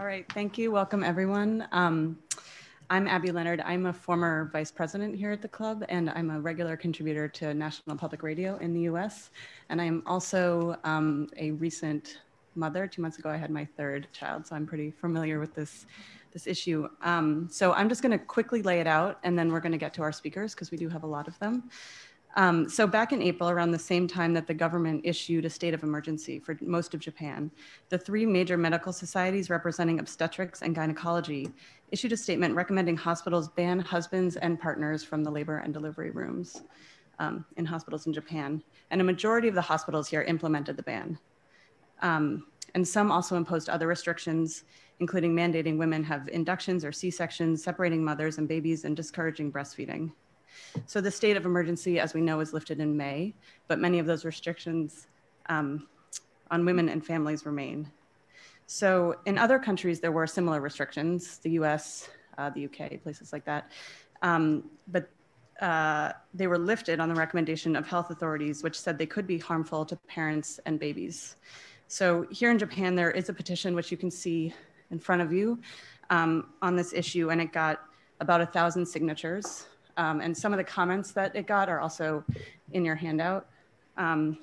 All right, thank you. Welcome, everyone. Um, I'm Abby Leonard. I'm a former vice president here at the club, and I'm a regular contributor to National Public Radio in the US. And I am also um, a recent mother. Two months ago, I had my third child, so I'm pretty familiar with this, this issue. Um, so I'm just going to quickly lay it out, and then we're going to get to our speakers because we do have a lot of them. Um, so back in April, around the same time that the government issued a state of emergency for most of Japan, the three major medical societies representing obstetrics and gynecology issued a statement recommending hospitals ban husbands and partners from the labor and delivery rooms um, in hospitals in Japan. And a majority of the hospitals here implemented the ban. Um, and some also imposed other restrictions, including mandating women have inductions or C-sections, separating mothers and babies, and discouraging breastfeeding. So the state of emergency, as we know, was lifted in May, but many of those restrictions um, on women and families remain. So in other countries, there were similar restrictions, the US, uh, the UK, places like that. Um, but uh, they were lifted on the recommendation of health authorities, which said they could be harmful to parents and babies. So here in Japan, there is a petition which you can see in front of you um, on this issue, and it got about a thousand signatures. Um, and some of the comments that it got are also in your handout. Um,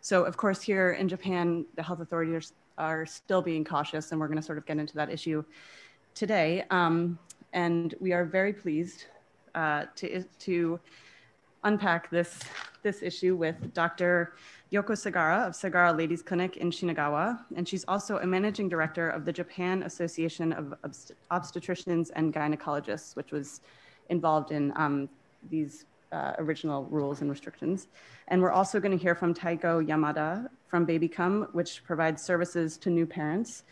so of course here in Japan, the health authorities are, still being cautious and we're gonna sort of get into that issue today. Um, and we are very pleased uh, to, to unpack this, this issue with Dr. Yoko Sagara of Sagara Ladies Clinic in Shinagawa. And she's also a managing director of the Japan Association of Obst Obstetricians and Gynecologists, which was involved in um, these uh, original rules and restrictions. And we're also going to hear from Taiko Yamada from Come, which provides services to new parents.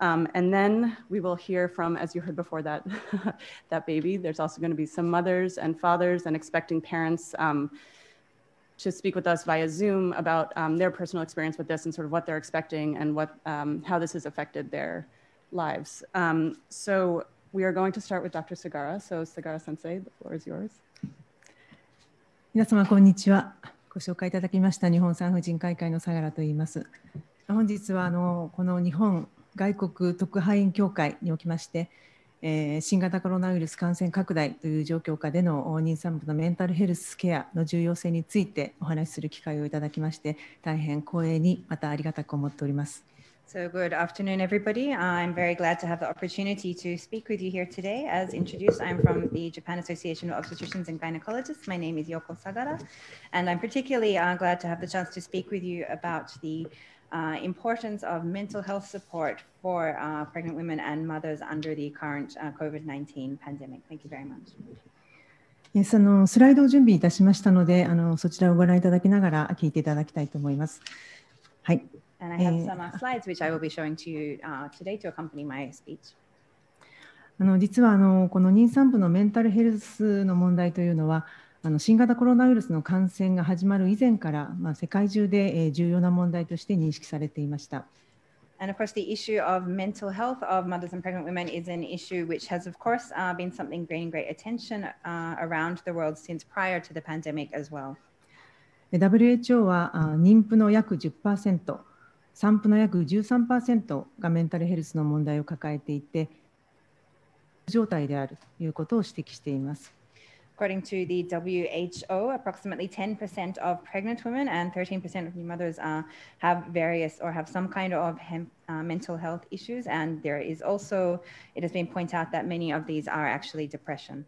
Um, and then we will hear from, as you heard before, that, that baby. There's also going to be some mothers and fathers and expecting parents um, to speak with us via Zoom about um, their personal experience with this and sort of what they're expecting and what, um, how this has affected their lives. Um, so we are going to start with Dr. Sagara. So, Sagara sensei, the floor is yours. 皆様、こんにちは。ご紹介いただきました日本産婦人科医会の相良と言います。本日はあのこの日本外国特派員協会におきまして、えー、新型コロナウイルス感染拡大という状況下での妊産婦のメンタルヘルスケアの重要性についてお話しする機会をいただきまして大変光栄にまたありがたく思っております。So good afternoon, everybody. I'm very glad to have the opportunity to speak with you here today. As introduced, I'm from the Japan Association of Obstetricians and Gynecologists. My name is Yoko Sagara, and I'm particularly uh, glad to have the chance to speak with you about the uh, importance of mental health support for uh, pregnant women and mothers under the current uh, COVID-19 pandemic. Thank you very much. イエスあのスライドを準備いたしましたのであのそちらをご覧いただきながら聞いていただきたいと思います。はい。And I have some slides which I will be showing to you today to accompany my speech. あの実はあのこの妊産婦のメンタルヘルスの問題というのはあの新型コロナウイルスの感染が始まる以前から、まあ、世界中で、え重要な問題として認識されていました。And of course, the issue of mental health of mothers and pregnant women is an issue which has, of course, uh, been something gaining great attention uh, around the world since prior to the pandemic as well. WHO はあ妊婦の約10%産婦の約13%がメンタルヘルスの問題を抱えていて、状態であるということを指摘しています。According to the WHO, approximately 10% of pregnant women and 13% of new mothers uh, have various or have some kind of hem, uh, mental health issues. And there is also, it has been pointed out that many of these are actually depression.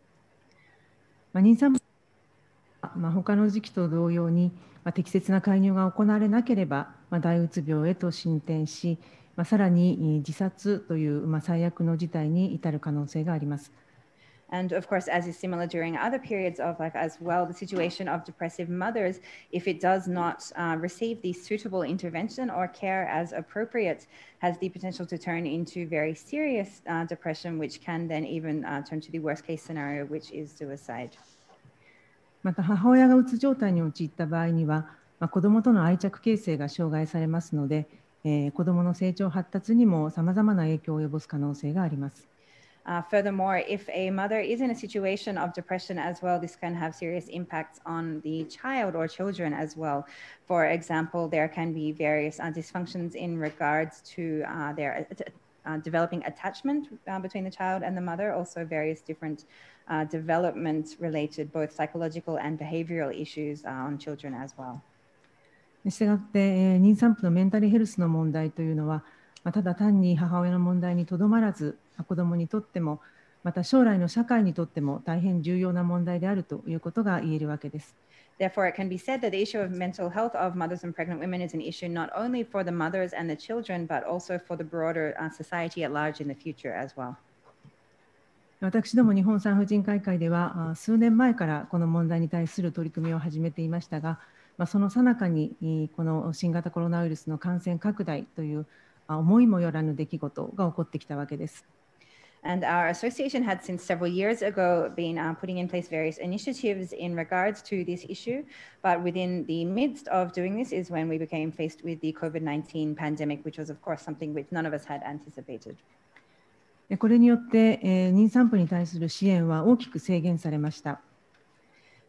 まあ、他の時期と同様に、まあ、適切な介入が行われなければまあ、大うつ病へと進展し、まあ、さらに自殺という、まあ、最悪の事態に至る可能性があります。And of course, as is similar during other periods of life as well, the situation of depressive mothers, if it does not uh, receive the suitable intervention or care as appropriate, has the potential to turn into very serious uh, depression, which can then even uh, turn to the worst case scenario, which is suicide. また母親がうつ状態に陥った場合にはまあ、子どもとの愛着形成が障害されますので、えー、子どもの成長発達にもさまざまな影響を及ぼす可能性があります。Uh, furthermore, if a mother is in a situation of depression as well, this can have serious impacts on the child or children as well. For example, there can be various uh, dysfunctions in regards to uh, their uh, uh, developing attachment uh, between the child and the mother, also various different development related, both psychological and behavioral issues on children as well. したがって、え妊産婦のメンタルヘルスの問題というのは、まあ、ただ単に母親の問題にとどまらず、子どもにとっても、また将来の社会にとっても大変重要な問題であるということが言えるわけです。Therefore, it can be said that the issue of mental health of mothers and pregnant women is an issue not only for the mothers and the children, but also for the broader uh, society at large in the future as well. 私ども日本産婦人科医会では数年前からこの問題に対する取り組みを始めていましたが、まあ、その最中にこの新型コロナウイルスの感染拡大という思いもよらぬ出来事が起こってきたわけです。And our association had since several years ago been uh, putting in place various initiatives in regards to this issue. But within the midst of doing this is when we became faced with the COVID 19 pandemic, which was, of course, something which none of us had anticipated. これによって、えー、妊産婦に対する支援は大きく制限されました。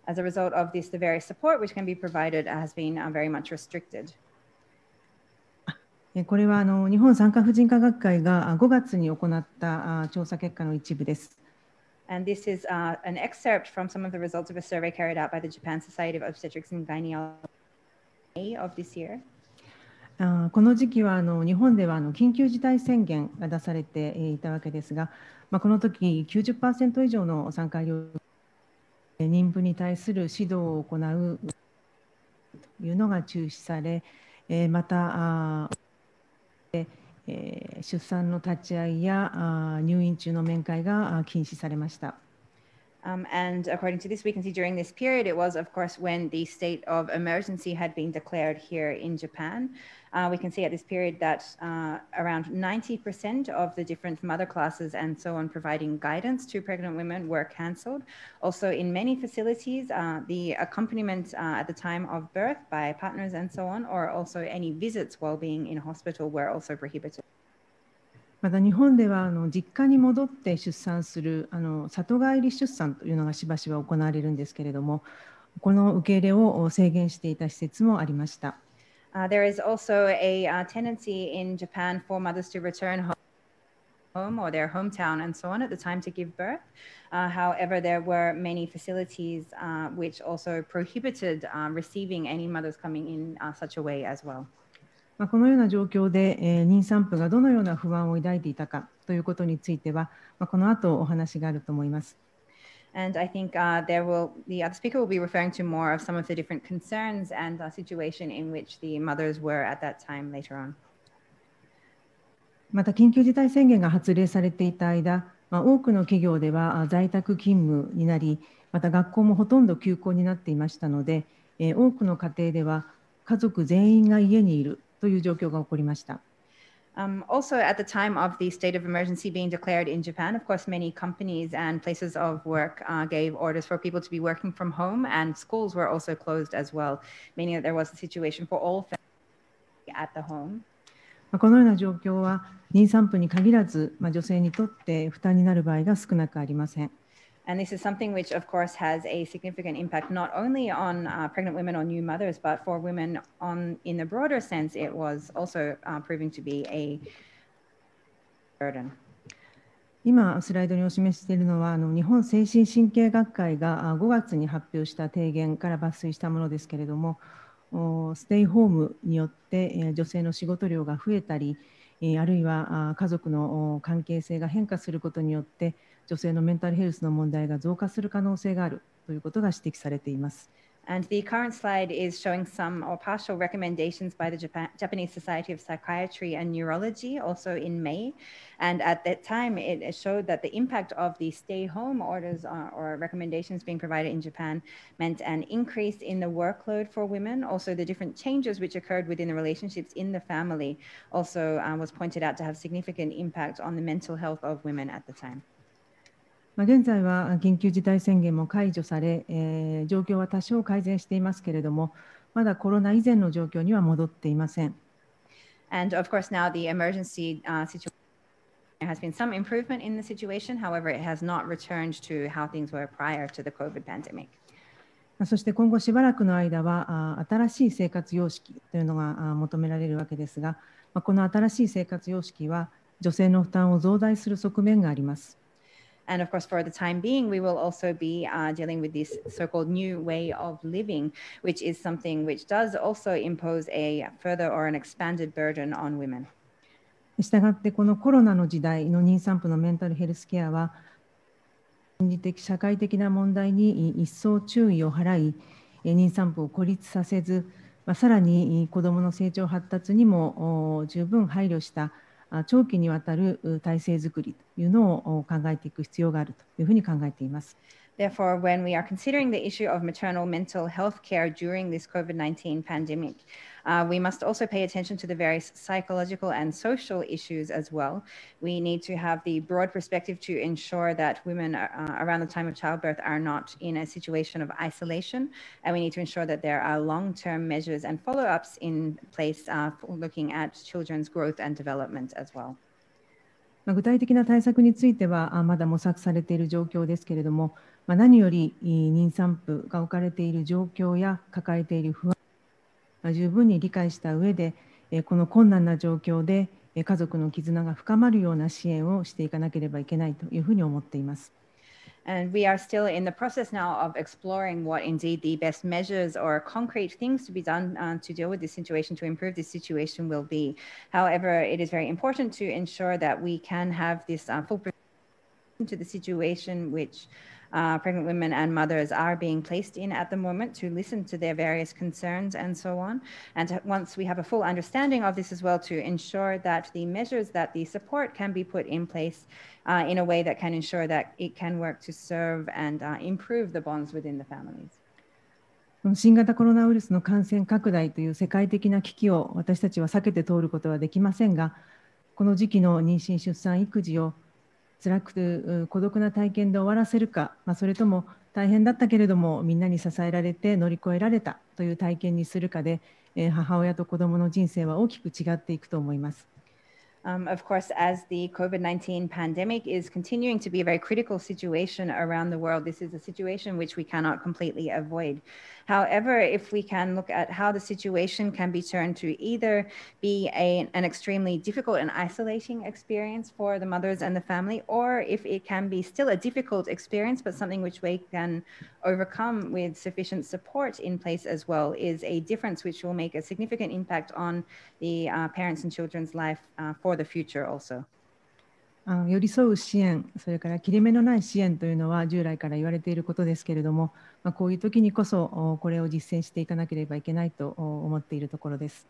As a result of this, the various support which can be provided has been very much restricted. これはあの日本産科婦人科学会が5月に行った調査結果の一部です。And this is、uh, an excerpt from some of the results of a survey carried out by the Japan Society of Obstetrics and Gynecology of this year. この時期はあの日本ではあの緊急事態宣言が出されていたわけですが、まあ、この時90%以上の産科医療妊婦に対する指導を行うというのが中止され、えまた、え出産の立ち会いや入院中の面会が禁止されました。Um, and according to this, we can see during this period, it was, of course, when the state of emergency had been declared here in Japan. Uh, we can see at this period that uh, around 90% of the different mother classes and so on providing guidance to pregnant women were cancelled. Also, in many facilities, uh, the accompaniment uh, at the time of birth by partners and so on, or also any visits while being in hospital, were also prohibited. また日本ではあの実家に戻って出産するあの里帰り出産というのがしばしば行われるんですけれどもこの受け入れを制限していた施設もありました。Uh, there is also a uh, tendency in Japan for mothers to return home. home or their hometown and so on at the time to give birth. Uh, however, there were many facilities uh, which also prohibited uh, receiving any mothers coming in such a way as well. まあ、このような状況で、え妊産婦がどのような不安を抱いていたかということについては、まあ、この後お話があると思います。And I think uh, there will, the other speaker will be referring to more of some of the different concerns and uh, situation in which the mothers were at that time later on. また緊急事態宣言が発令されていた間、まあ、多くの企業では在宅勤務になり、また学校もほとんど休校になっていましたので、えー、多くの家庭では家族全員が家にいるという状況が起こりました。Um, also, at the time of the state of emergency being declared in Japan, of course, many companies and places of work uh, gave orders for people to be working from home, and schools were also closed as well, meaning that there was a situation for all families at the home. このような状況は妊産婦に限らず、まあ、女性にとって負担になる場合が少なくありません。And this is something which, of course, has a significant impact not only on uh, pregnant women or new mothers, but for women on in the broader sense, it was also uh, proving to be a burden. 今、スライドにお示しているのは、あの日本精神神経学会が5月に発表した提言から抜粋したものですけれども、ステイホームによって女性の仕事量が増えたり、あるいは家族の関係性が変化することによって、女性のメンタルヘルスの問題が増加する可能性があるということが指摘されています。And the current slide is showing some or partial recommendations by the Japan, Japanese Society of Psychiatry and Neurology, also in May. And at that time, it showed that the impact of the stay home orders uh, or, recommendations being provided in Japan meant an increase in the workload for women. Also, the different changes which occurred within the relationships in the family also uh, was pointed out to have significant impact on the mental health of women at the time. まあ、現在は緊急事態宣言も解除され、えー、状況は多少改善していますけれども、まだコロナ以前の状況には戻っていません。And of course, now the emergency uh, situation has been some improvement in the situation. However, it has not returned to how things were prior to the COVID pandemic. そして今後しばらくの間は新しい生活様式というのが求められるわけですがこの新しい生活様式は女性の負担を増大する側面があります。And of course, for the time being, we will also be uh, dealing with this so called new way of living, which is something which does also impose a further or an expanded burden on women. しってこのコロナの時代の妊産婦のメンタルヘルスケアは心理的社会的な問題に一層注意を払い妊産婦を孤立させず、まあ、さらに子どもの成長発達にも十分配慮した長期にわたる体制づくりというのを考えていく必要があるというふうに考えています。Therefore, when we are considering the issue of maternal mental health care during this COVID 19 pandemic, uh, we must also pay attention to the various psychological and social issues as well. We need to have the broad perspective to ensure that women uh, around the time of childbirth are not in a situation of isolation. And we need to ensure that there are long term measures and follow ups in place uh, looking at children's growth and development as well. 具体的な対策についてはまだ模索されている状況ですけれども、まあ、何より妊産婦が置かれている状況や抱えている不安まあ、十分に理解した上で、この困難な状況で家族の絆が深まるような支援をしていかなければいけないというふうに思っています。And we are still in the process now of exploring what indeed the best measures or concrete things to be done uh, to deal with this situation, to improve this situation will be. However, it is very important to ensure that we can have this uh, full. to the situation which uh, pregnant women and mothers are being placed in at the moment to listen to their various concerns and so on. And to, once we have a full understanding of this as well, to ensure that the measures that the support can be put in place uh, in a way that can ensure that it can work to serve and uh, improve the bonds within the families. 新型コロナウイルスの感染拡大という世界的な危機を私たちは避けて通ることはできませんが、この時期の妊娠・出産・育児を辛く孤独な体験で終わらせるか、まあ、それとも大変だったけれどもみんなに支えられて乗り越えられたという体験にするかで、えー、母親と子どもの人生は大きく違っていくと思います。Um, of course, as the COVID 19 pandemic is continuing to be a very critical situation around the world, this is a situation which we cannot completely avoid. However, if we can look at how the situation can be turned to either be a, an extremely difficult and isolating experience for the mothers and the family, or if it can be still a difficult experience, but something which we can overcome with sufficient support in place as well, is a difference which will make a significant impact on the uh, parents and children's life uh, for the future also. あの寄り添う支援それから切れ目のない支援というのは従来から言われていることですけれども、まあ、こういう時にこそこれを実践していかなければいけないと思っているところです。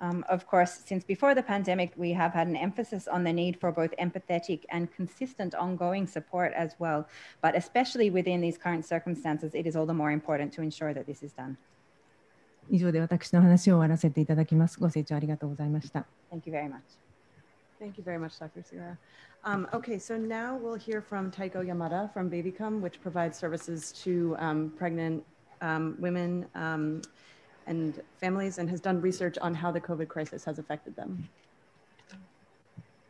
Um, of course, since before the pandemic, we have had an emphasis on the need for both empathetic and consistent ongoing support as well. But especially within these current circumstances, it is all the more important to ensure that this is done. 以上で私の話を終わらせていただきます。ご清聴ありがとうございました。Thank you very much. Thank you very much, Dr. Sierra. Um, okay, so now we'll hear from Taiko Yamada from BabyCom, which provides services to um, pregnant um, women um, and families and has done research on how the COVID crisis has affected them.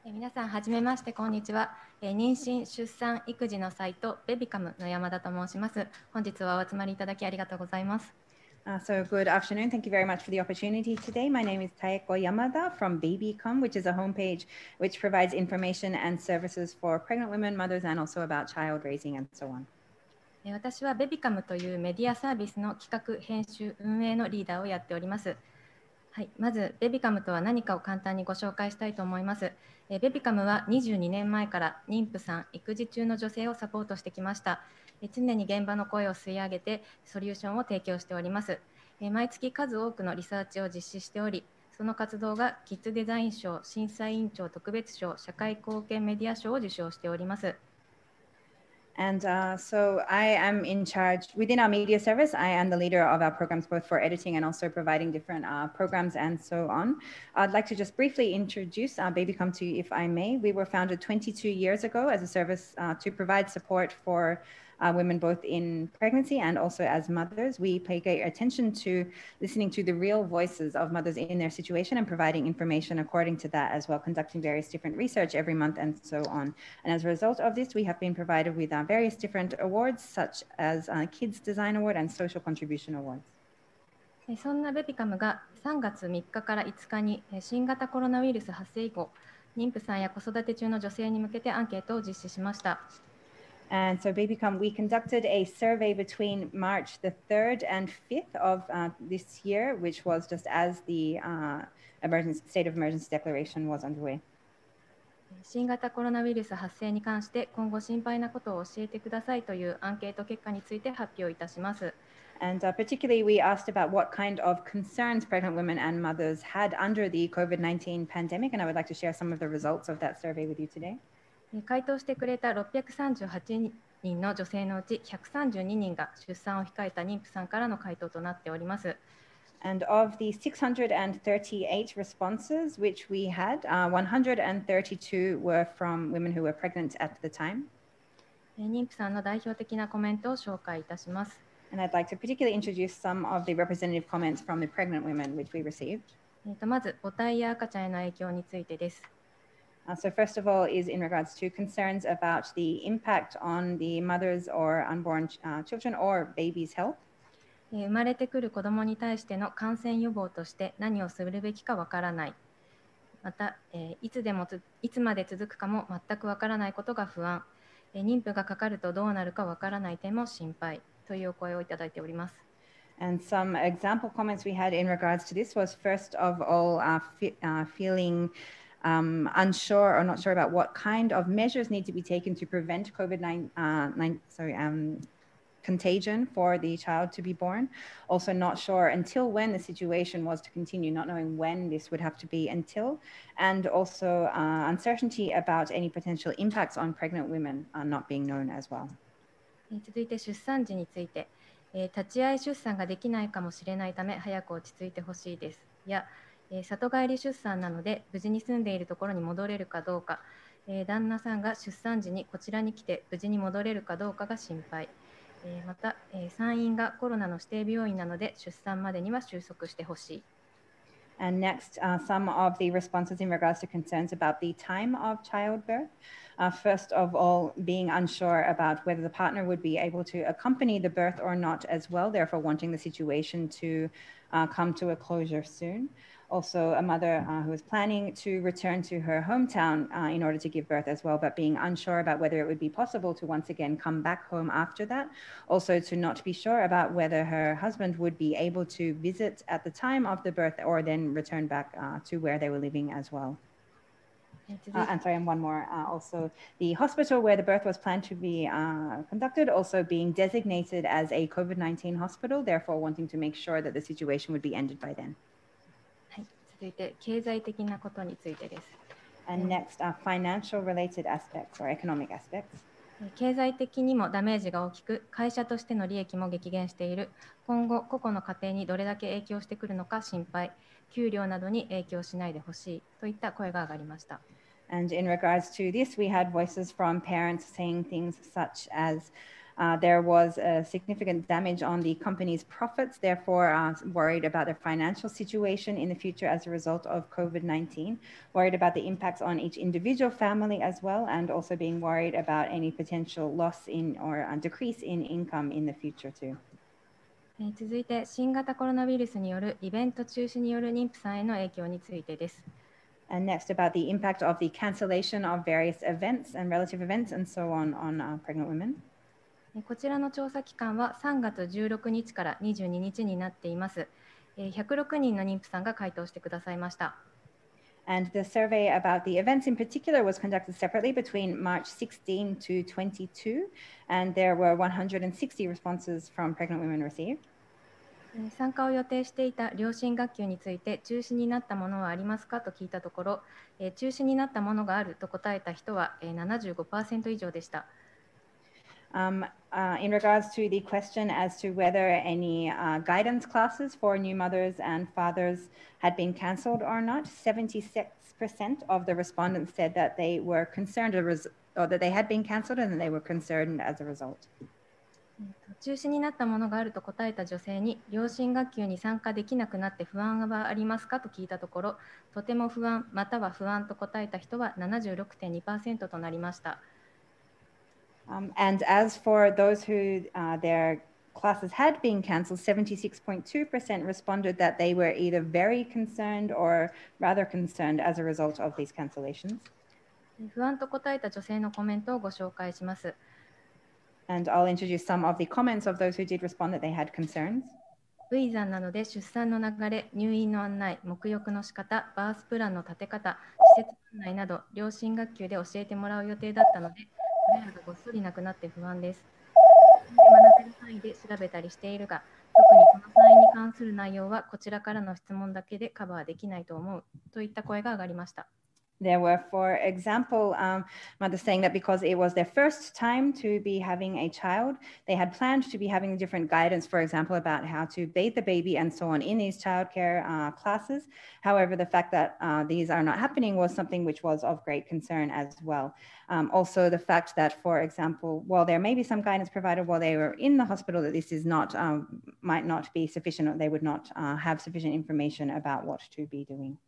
皆さん、はじめまして、こんにちは。えー、妊娠、出産、育児のサイト、ベビカムの山田と申します。本日はお集まりいただきありがとうございます。Uh, so good afternoon. Thank you very much for the opportunity today. My name is Taeko Yamada from Babycom, which is a homepage which provides information and services for pregnant women, mothers, and also about child raising and so on. 私はベビカムというメディアサービスの企画、編集、運営のリーダーをやっております。はい、まず、ベビカムとは何かを簡単にご紹介したいと思います。えベビカムは22年前から妊婦さん、育児中の女性をサポートしてきました。常に現場の声を吸い上げてソリューションを提供しております。毎月数多くのリサーチを実施しており、その活動がキッズデザイン賞、審査委員長特別賞、社会貢献メディア賞を受賞しております。And uh, so I am in charge within our media service. I am the leader of our programs, both for editing and also providing different uh, programs and so on. I'd like to just briefly introduce uh, Baby Come To You, if I may. We were founded 22 years ago as a service to provide support for uh, women both in pregnancy and also as mothers. We pay great attention to listening to the real voices of mothers in their situation and providing information according to that as well, conducting various different research every month and so on. And as a result of this, we have been provided with uh, various different awards such as uh, Kids Design Award and Social Contribution Awards. そんなベビカムが3月3日から5日に新型コロナウイルス発生以後、妊婦さんや子育て中の女性に向けてアンケートを実施しました。and so BabyCom, we conducted a survey between March the 3rd and 5th of uh, this year, which was just as the uh, emergency, state of emergency declaration was underway. 新型コロナウイルス発生に関して今後心配なことを教えてくださいというアンケート結果について発表いたします。And uh, particularly, we asked about what kind of concerns pregnant women and mothers had under the COVID 19 pandemic. And I would like to share some of the results of that survey with you today. 回答してくれた638人の女性のうち132人が出産を控えた妊婦さんからの回答となっております。And of the 638 responses which we had, uh, 132 were from women who were pregnant at the time. 妊婦さんの代表的なコメントを紹介いたします。And I'd like to particularly introduce some of the representative comments from the pregnant women which we received. まず、母体や赤ちゃんへの影響についてです。Uh, so first of all is in regards to concerns about the impact on the mother's or unborn ch uh, children or baby's health. 生まれてくる子どもに対しての感染予防として何をするべきかわからない。また、えいつでもついつまで続くかも全くわからないことが不安、え妊婦がかかるとどうなるかわからない点も心配というお声をいただいております。And some example comments we had in regards to this was first of all, uh, fe uh, feeling um, unsure or not sure about what kind of measures need to be taken to prevent COVID-19, uh, sorry, um, contagion for the child to be born. Also not sure until when the situation was to continue, not knowing when this would have to be until, and also uh, uncertainty about any potential impacts on pregnant women are uh, not being known as well. 続いて出産時について、えー、立ち会い出産ができないかもしれないため早く落ち着いてほしいです。いやえ里帰り出産なので無事に住んでいるところに戻れるかどうか、え旦那さんが出産時にこちらに来て無事に戻れるかどうかが心配、えまた、え産院がコロナの指定病院なので出産までには収束してほしい。And next, uh, some of the responses in regards to concerns about the time of childbirth. Uh, first of all, being unsure about whether the partner would be able to accompany the birth or not as well, therefore wanting the situation to uh, come to a closure soon. also a mother mm-hmm. uh, who was planning to return to her hometown uh, in order to give birth as well, but being unsure about whether it would be possible to once again come back home after that. Also, to not be sure about whether her husband would be able to visit at the time of the birth or then return back uh, to where they were living as well. Uh, and sorry, and one more. Uh, also, the hospital where the birth was planned to be uh, conducted also being designated as a COVID 19 hospital, therefore wanting to make sure that the situation would be ended by then. ついて、経済的なことについてです。And next are financial related aspects or economic aspects. 経済的にもダメージが大きく、会社としての利益も激減している。今後、個々の家庭にどれだけ影響してくるのか心配。給料などに影響しないでほしいといった声が上がりました。And in regards to this, we had voices from parents saying things such as Uh, there was uh, significant damage on the company's profits, therefore uh, worried about their financial situation in the future as a result of COVID-19, worried about the impacts on each individual family as well, and also being worried about any potential loss in or uh, decrease in income in the future too. 続いて新型コロナウイルスによるイベント中止による妊婦さんへの影響についてです。and next about the impact of the cancellation of various events and relative events and so on on uh, pregnant women. こちらの調査期間は3月16日から22日になっています。106人の妊婦さんが回答してくださいました。And the survey about the events in particular was conducted separately between March 16 to 22, and there were 160 responses from pregnant women received. 参加を予定していた両親学級について中止になったものはありますかと聞いたところ、中止になったものがあると答えた人は75%以上でした。Um, uh, in regards to the question as to whether any uh, guidance classes for new mothers and fathers had been cancelled or not, 76% of the respondents said that they were concerned or that they had been cancelled and they were concerned as a result. 中止になったものがあると答えた女性に両親学級に参加できなくなって不安はありますかと聞いたところとても不安または不安と答えた人は76.2%となりました。Um, and as for those who uh, their classes had been cancelled, 76.2% responded that they were either very concerned or rather concerned as a result of these cancellations. And i I'll introduce some of the comments of those who did respond that they had concerns. 初産なので出産の流れ、入院の案内、沐浴の仕方、バースプランの立て方、施設案内など、両親学級で教えてもらう予定だったので、親がごっそり亡くなって不安です。で学べる範囲で調べたりしているが、特にこの範囲に関する内容はこちらからの質問だけでカバーできないと思うといった声が上がりました。there were, for example, um, mothers saying that because it was their first time to be having a child, they had planned to be having different guidance, for example, about how to bathe the baby and so on in these childcare uh, classes. However, the fact that uh, these are not happening was something which was of great concern as well. Um, also, the fact that, for example, while there may be some guidance provided while they were in the hospital, that this is not um, might not be sufficient, or they would not uh, have sufficient information about what to be doing.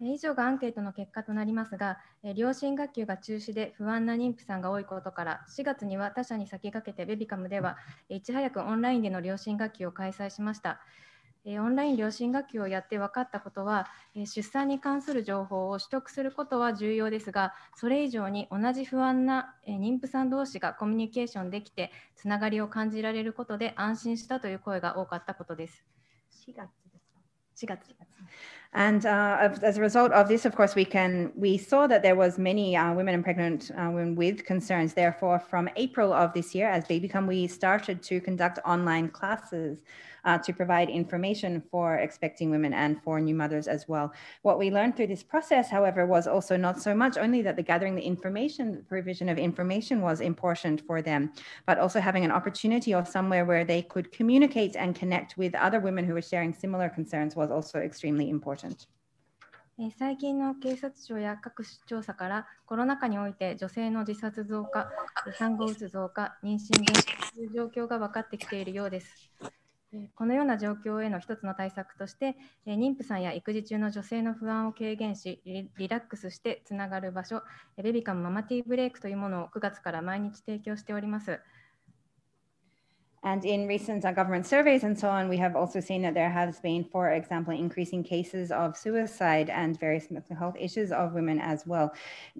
以上がアンケートの結果となりますが、両親学級が中止で不安な妊婦さんが多いことから、4月には他社に先駆けてベビカムでは、いち早くオンラインでの両親学級を開催しました。オンライン両親学級をやって分かったことは、出産に関する情報を取得することは重要ですが、それ以上に同じ不安な妊婦さん同士がコミュニケーションできて、つながりを感じられることで安心したという声が多かったことです。4月ですか4月。And uh, as a result of this, of course, we can we saw that there was many uh, women and pregnant uh, women with concerns. Therefore, from April of this year, as Baby Come, we started to conduct online classes uh, to provide information for expecting women and for new mothers as well. What we learned through this process, however, was also not so much only that the gathering the information, the provision of information was important for them, but also having an opportunity or somewhere where they could communicate and connect with other women who were sharing similar concerns was also extremely important. important? 最近の警察庁や各種調査からコロナ禍において女性の自殺増加、産後うつ増加、妊娠減少という状況が分かってきているようです。このような状況への一つの対策として妊婦さんや育児中の女性の不安を軽減しリラックスしてつながる場所ベビカムママティーブレイクというものを9月から毎日提供しております。And in recent uh, government surveys and so on, we have also seen that there has been, for example, increasing cases of suicide and various mental health issues of women as well.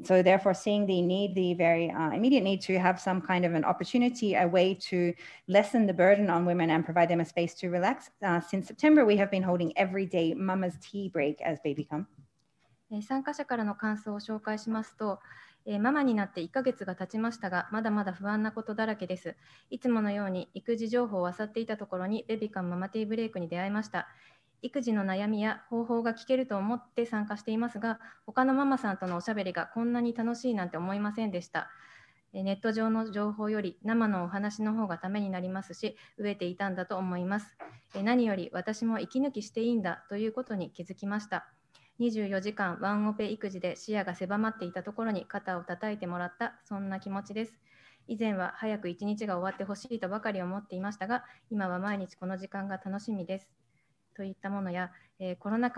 So therefore, seeing the need, the very uh, immediate need to have some kind of an opportunity, a way to lessen the burden on women and provide them a space to relax. Uh, since September, we have been holding every day Mama's Tea Break as baby come. 参加者からの感想を紹介しますと、えママになって1ヶ月が経ちましたが、まだまだ不安なことだらけです。いつものように育児情報を漁っていたところに、ベビカンママティーブレイクに出会いました。育児の悩みや方法が聞けると思って参加していますが、他のママさんとのおしゃべりがこんなに楽しいなんて思いませんでした。ネット上の情報より生のお話の方がためになりますし、飢えていたんだと思います。何より私も息抜きしていいんだということに気づきました。24時間ワンオペ育児で視野が狭まっていたところに肩を叩いてもらったそんな気持ちです以前は早く一日が終わってほしいとばかり思っていましたが今は毎日この時間が楽しみですといったものや corona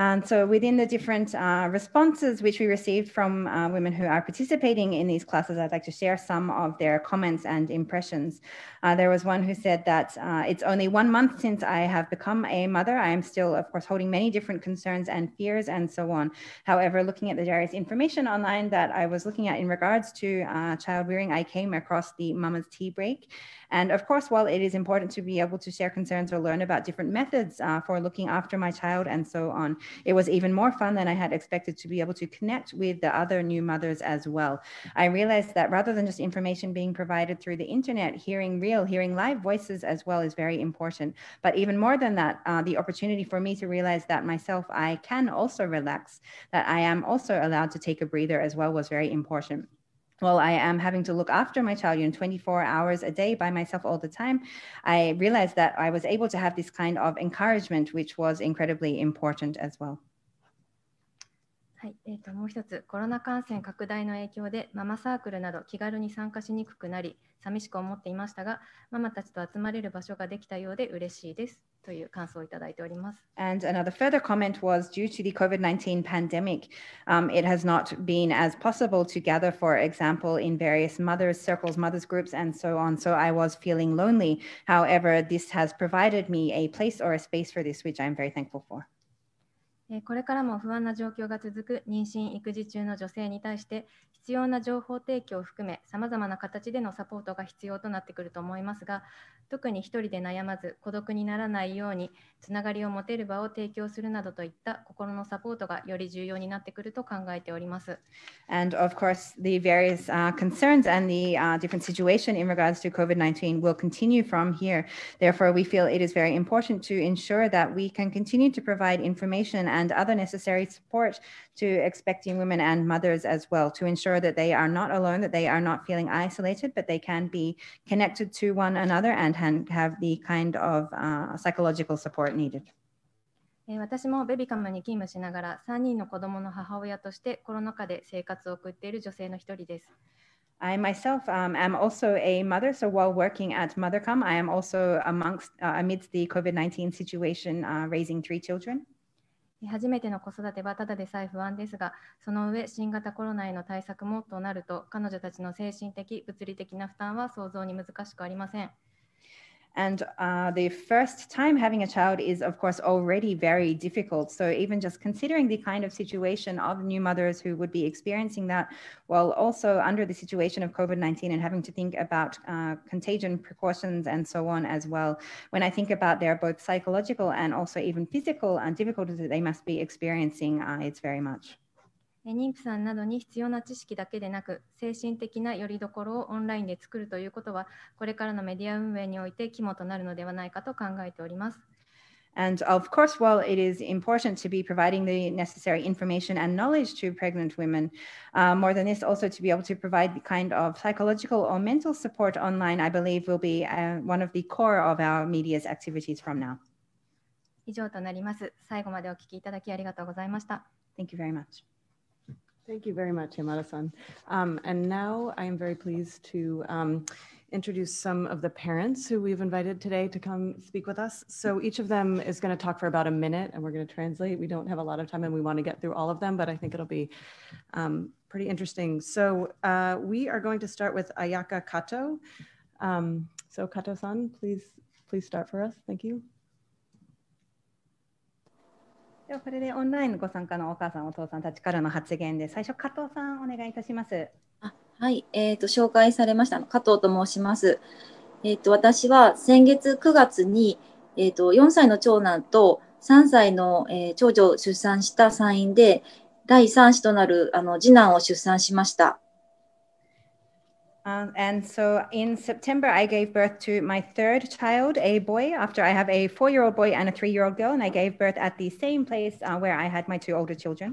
And so within the different uh, responses which we received from uh, women who are participating in these classes, I'd like to share some of their comments and impressions. Uh, there was one who said that it's only one month since I have become a mother. I am still, of course, holding many different concerns and fears and so on. However, looking at the various information online that I was looking at in regards to child rearing, I came across the Mama's Tea Break. And of course, while it is important to be able to share concerns or learn about different different methods uh, for looking after my child and so on. It was even more fun than I had expected to be able to connect with the other new mothers as well. I realized that rather than just information being provided through the internet, hearing real, hearing live voices as well is very important. But even more than that, uh, the opportunity for me to realize that myself, I can also relax, that I am also allowed to take a breather as well was very important well, I am having to look after my child, you know, 24 hours a day by myself all the time, I realized that I was able to have this kind of encouragement, which was incredibly important as well. はい、えー、ともう一つ、コロナ感染拡大の影響で、ママサークルなど気軽に参加しにくくなり、寂しく思っていましたが、ママたちと集まれる場所ができたようで嬉しいです。という感想をいただいております。And another further comment was due to the COVID 19 pandemic, um, it has not been as possible to gather, for example, in various mothers' circles, mothers' groups, and so on. So I was feeling lonely. However, this has provided me a place or a space for this, which I'm very thankful for. これからも不安な状況が続く妊娠・育児中の女性に対して必要な情報提供を含めさまざまな形でのサポートが必要となってくると思いますが特に1人で悩まず孤独にならないようにつながりを持てる場を提供するなどといった心のサポートがより重要になってくると考えております。And of course, the various、uh, concerns and the、uh, different situation in regards to COVID-19 will continue from here. Therefore, we feel it is very important to ensure that we can continue to provide information and other necessary support to expecting women and mothers as well to ensure that they are not alone, that they are not feeling isolated, but they can be connected to one another and have the kind of uh, psychological support needed. 私もベビカムに勤務しながら3人の子供の母親としてコロナ禍で生活を送っている女性の一人です。I myself um, am also a mother, so while working at MotherCom, I am also amongst uh, amidst the COVID-19 situation, uh, raising three children. 初めての子育てはただでさえ不安ですが、その上、新型コロナへの対策もとなると、彼女たちの精神的、物理的な負担は想像に難しくありません。And uh, the first time having a child is, of course, already very difficult. So, even just considering the kind of situation of new mothers who would be experiencing that, while also under the situation of COVID 19 and having to think about uh, contagion precautions and so on as well, when I think about their both psychological and also even physical and uh, difficulties that they must be experiencing, uh, it's very much. 妊婦さんなどに必要な知識だけでなく精神的なよりどころをオンラインで作るということはこれからのメディア運営において肝となるのではないかと考えております。And of course, while it is important to be providing the necessary information and knowledge to pregnant women, uh, more than this, also to be able to provide the kind of psychological or mental support online, I believe will be uh, one of the core of our media's activities from now. 以上となります。最後までお聞きいただきありがとうございました。Thank you very much. Thank you very much, Yamada-san. Um, and now I am very pleased to um, introduce some of the parents who we've invited today to come speak with us. So each of them is going to talk for about a minute and we're going to translate. We don't have a lot of time and we want to get through all of them, but I think it'll be um, pretty interesting. So uh, we are going to start with Ayaka Kato. Um, so Kato-san, please, please start for us. Thank you. ではこれでオンラインのご参加のお母さんお父さんたちからの発言で最初加藤さんお願いいたします。あはい、えーと、紹介されました加藤と申します。えーと、私は先月9月に、えーと、と4歳の長男と3歳の、えー、長女を出産した産院で第3子となるあの次男を出産しました。Uh, and so in September, I gave birth to my third child, a boy, after I have a four year old boy and a three year old girl. And I gave birth at the same place uh, where I had my two older children.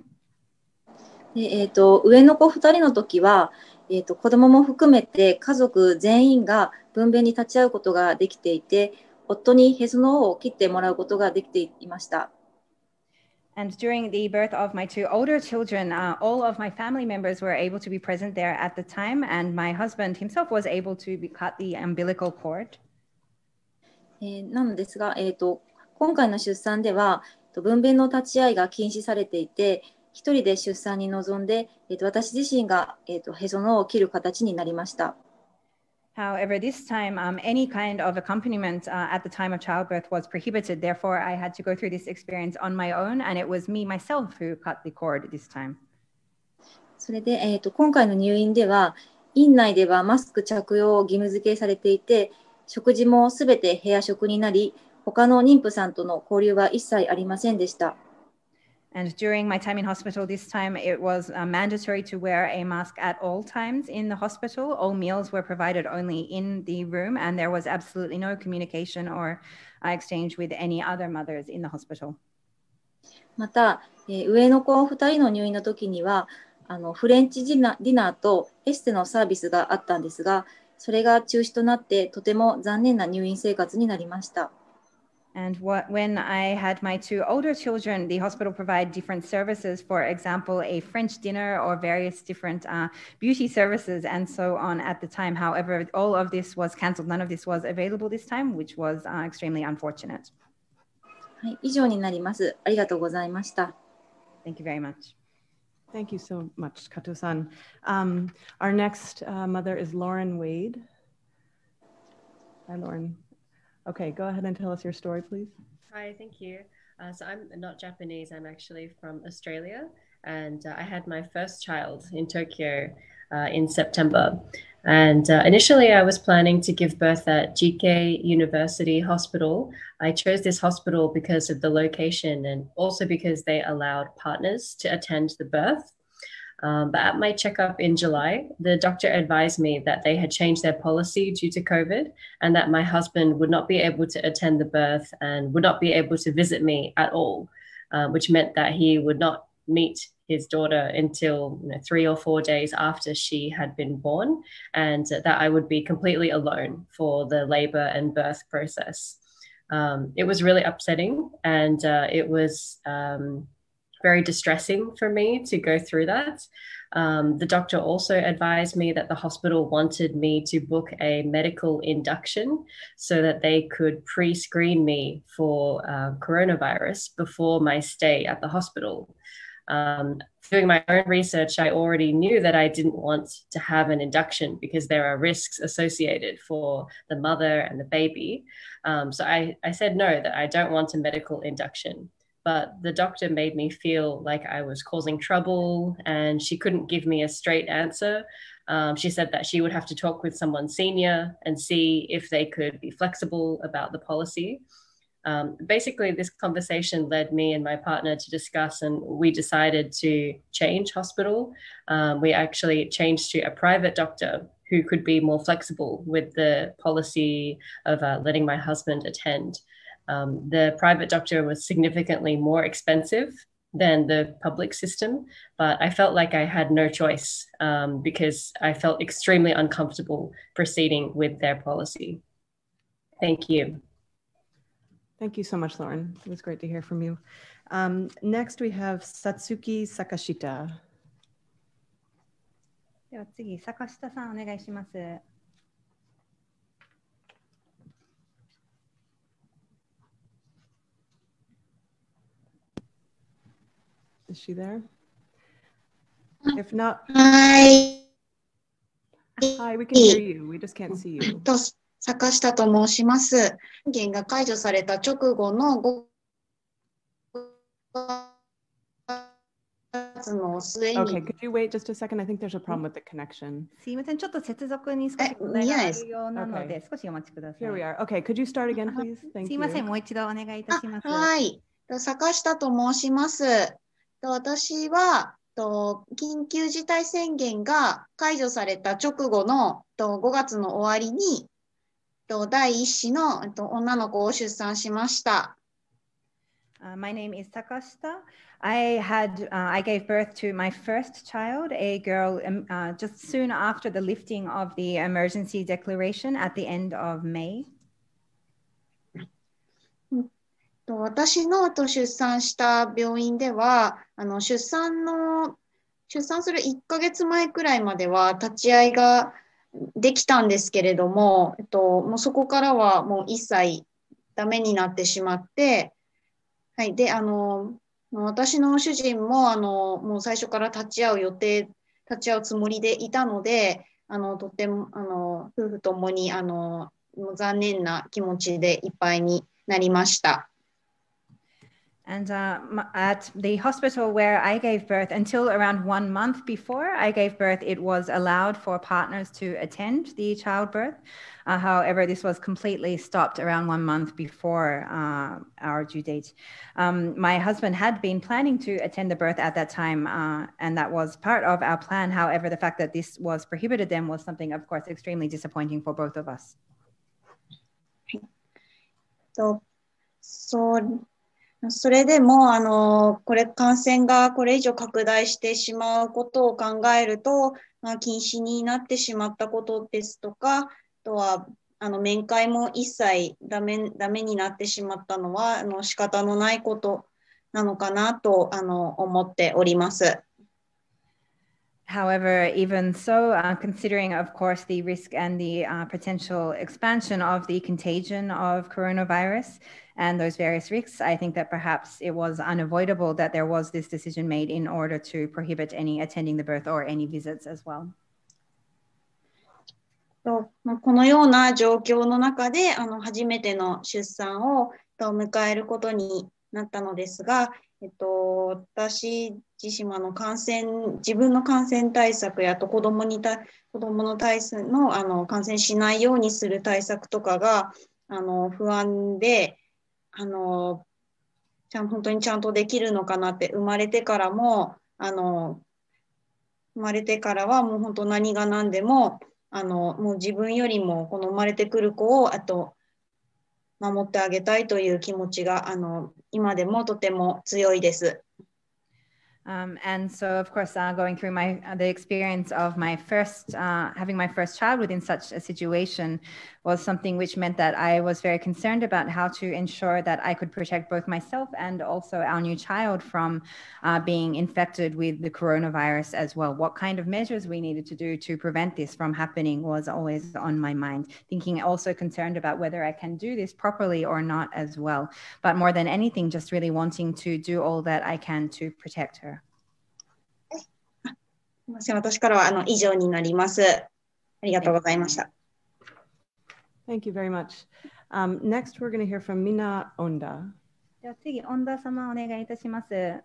えー、と上の子2人の時は、えー、と子供も含めて家族全員が分娩に立ち会うことができていて夫にへその緒を切ってもらうことができていました。And during the birth of my two older children, uh, all of my family members were able to be present there at the time, and my husband himself was able to be cut the umbilical cord. えー、なのですが、えーと、今回の出産では、分娩の立ち会いが禁止されていて、一人で出産に臨んで、えーと、と私自身が、えーと、とへその緒を切る形になりました。However, this time, um, any kind of accompaniment uh, at the time of childbirth was prohibited. Therefore, I had to go through this experience on my own, and it was me myself who cut the cord this time. それで、えーと、今回の入院では、院内ではマスク着用を義務付けされていて、食事もすべて部屋食になり、他の妊婦さんとの交流は一切ありませんでした。And during my time in hospital this time, it was uh, mandatory to wear a mask at all times in the hospital. All meals were provided only in the room, and there was absolutely no communication or exchange with any other mothers in the hospital. また、えー、上の子2人の入院の時にはあのフレンチディナディナーとエステのサービスがあったんですがそれが中止となってとても残念な入院生活になりました。And what, when I had my two older children, the hospital provided different services, for example, a French dinner or various different uh, beauty services and so on at the time. However, all of this was cancelled. None of this was available this time, which was uh, extremely unfortunate. Thank you very much. Thank you so much, Kato-san. Um, our next uh, mother is Lauren Wade. Hi, Lauren. Okay, go ahead and tell us your story, please. Hi, thank you. Uh, so I'm not Japanese, I'm actually from Australia, and uh, I had my first child in Tokyo uh, in September. And uh, initially, I was planning to give birth at GK University Hospital. I chose this hospital because of the location and also because they allowed partners to attend the birth. Um, but at my checkup in July, the doctor advised me that they had changed their policy due to COVID and that my husband would not be able to attend the birth and would not be able to visit me at all, uh, which meant that he would not meet his daughter until you know, three or four days after she had been born, and that I would be completely alone for the labor and birth process. Um, it was really upsetting, and uh, it was um, very distressing for me to go through that. Um, the doctor also advised me that the hospital wanted me to book a medical induction so that they could pre screen me for uh, coronavirus before my stay at the hospital. Um, doing my own research, I already knew that I didn't want to have an induction because there are risks associated for the mother and the baby. Um, so I, I said no, that I don't want a medical induction but the doctor made me feel like I was causing trouble and she couldn't give me a straight answer. Um, she said that she would have to talk with someone senior and see if they could be flexible about the policy. Um, basically, this conversation led me and my partner to discuss, and we decided to change hospital. Um, we actually changed to a private doctor who could be more flexible with the policy of uh, letting my husband attend. Um, the private doctor was significantly more expensive than the public system, but I felt like I had no choice um, because I felt extremely uncomfortable proceeding with their policy. Thank you. Thank you so much, Lauren. It was great to hear from you. Um, next, we have Satsuki Sakashita. では次、坂下さんお願いします。Is she there? If not, hi. Hi, we can hear you. We just can't see you. と坂下と申します。宣言が解除された直後の5月の末に。Okay, could you wait just a second? I think there's a problem with the connection. すいません、ちょっと接続に少し問題があるようなので、少しお待ちください。Here we are. Okay, could you start again, please? Thank you. すいません、もう一度お願いいたします。はい。坂下と申します。私はと緊急事態宣言が解除された直後のと5月の終わりにと第一子のと女の子を出産しました。Uh, my name is Takashita. I had uh, I gave birth to my first child, a girl, um, uh, just soon after the lifting of the emergency declaration at the end of May. と私のと出産した病院ではあの出産の出産する1ヶ月前くらいまでは立ち会いができたんですけれども、えっと、もうそこからはもう一切ダメになってしまって、はい、であの私の主人もあのもう最初から立ち会う予定立ち会うつもりでいたのであのとってもあの夫婦ともにあの残念な気持ちでいっぱいになりました。And uh, at the hospital where I gave birth, until around one month before I gave birth, it was allowed for partners to attend the childbirth. Uh, however, this was completely stopped around one month before uh, our due date. Um, my husband had been planning to attend the birth at that time, uh, and that was part of our plan. However, the fact that this was prohibited then was something, of course, extremely disappointing for both of us. So, so それでも、あの、これ感染がこれ以上拡大してしまうことを考えると、まあ、禁止になってしまったことですとか、あとは、あの、面会も一切ダメ、ダメになってしまったのは、あの、仕方のないことなのかなと、あの、思っております。However, even so, uh, considering, of course, the risk and the uh, potential expansion of the contagion of coronavirus, and those various risks, I think that perhaps it was unavoidable that there was this decision made in order to prohibit any attending the birth or any visits as well. とこのような状況の中であの初めての出産をと迎えることになったのですが、えっと、私自身もあの感染自分の感染対策やと子どもにた子どもの対策のあの感染しないようにする対策とかがあの不安であのちゃん本当にちゃんとできるのかなって生まれてからもあの生まれてからはもう本当何が何でもあのもう自分よりもこの生まれてくる子をあと守ってあげたいという気持ちがあの今でもとても強いです。Um, and so, of course, uh, going through my uh, the experience of my first uh, having my first child within such a situation, was something which meant that I was very concerned about how to ensure that I could protect both myself and also our new child from uh, being infected with the coronavirus as well. What kind of measures we needed to do to prevent this from happening was always on my mind, thinking also concerned about whether I can do this properly or not as well. But more than anything, just really wanting to do all that I can to protect her. 私からはあの以上になります。ありがとうございました。Thank you very much. Um, next, we're going to hear from Mina Onda. では次、オンダ様お願いいたします。h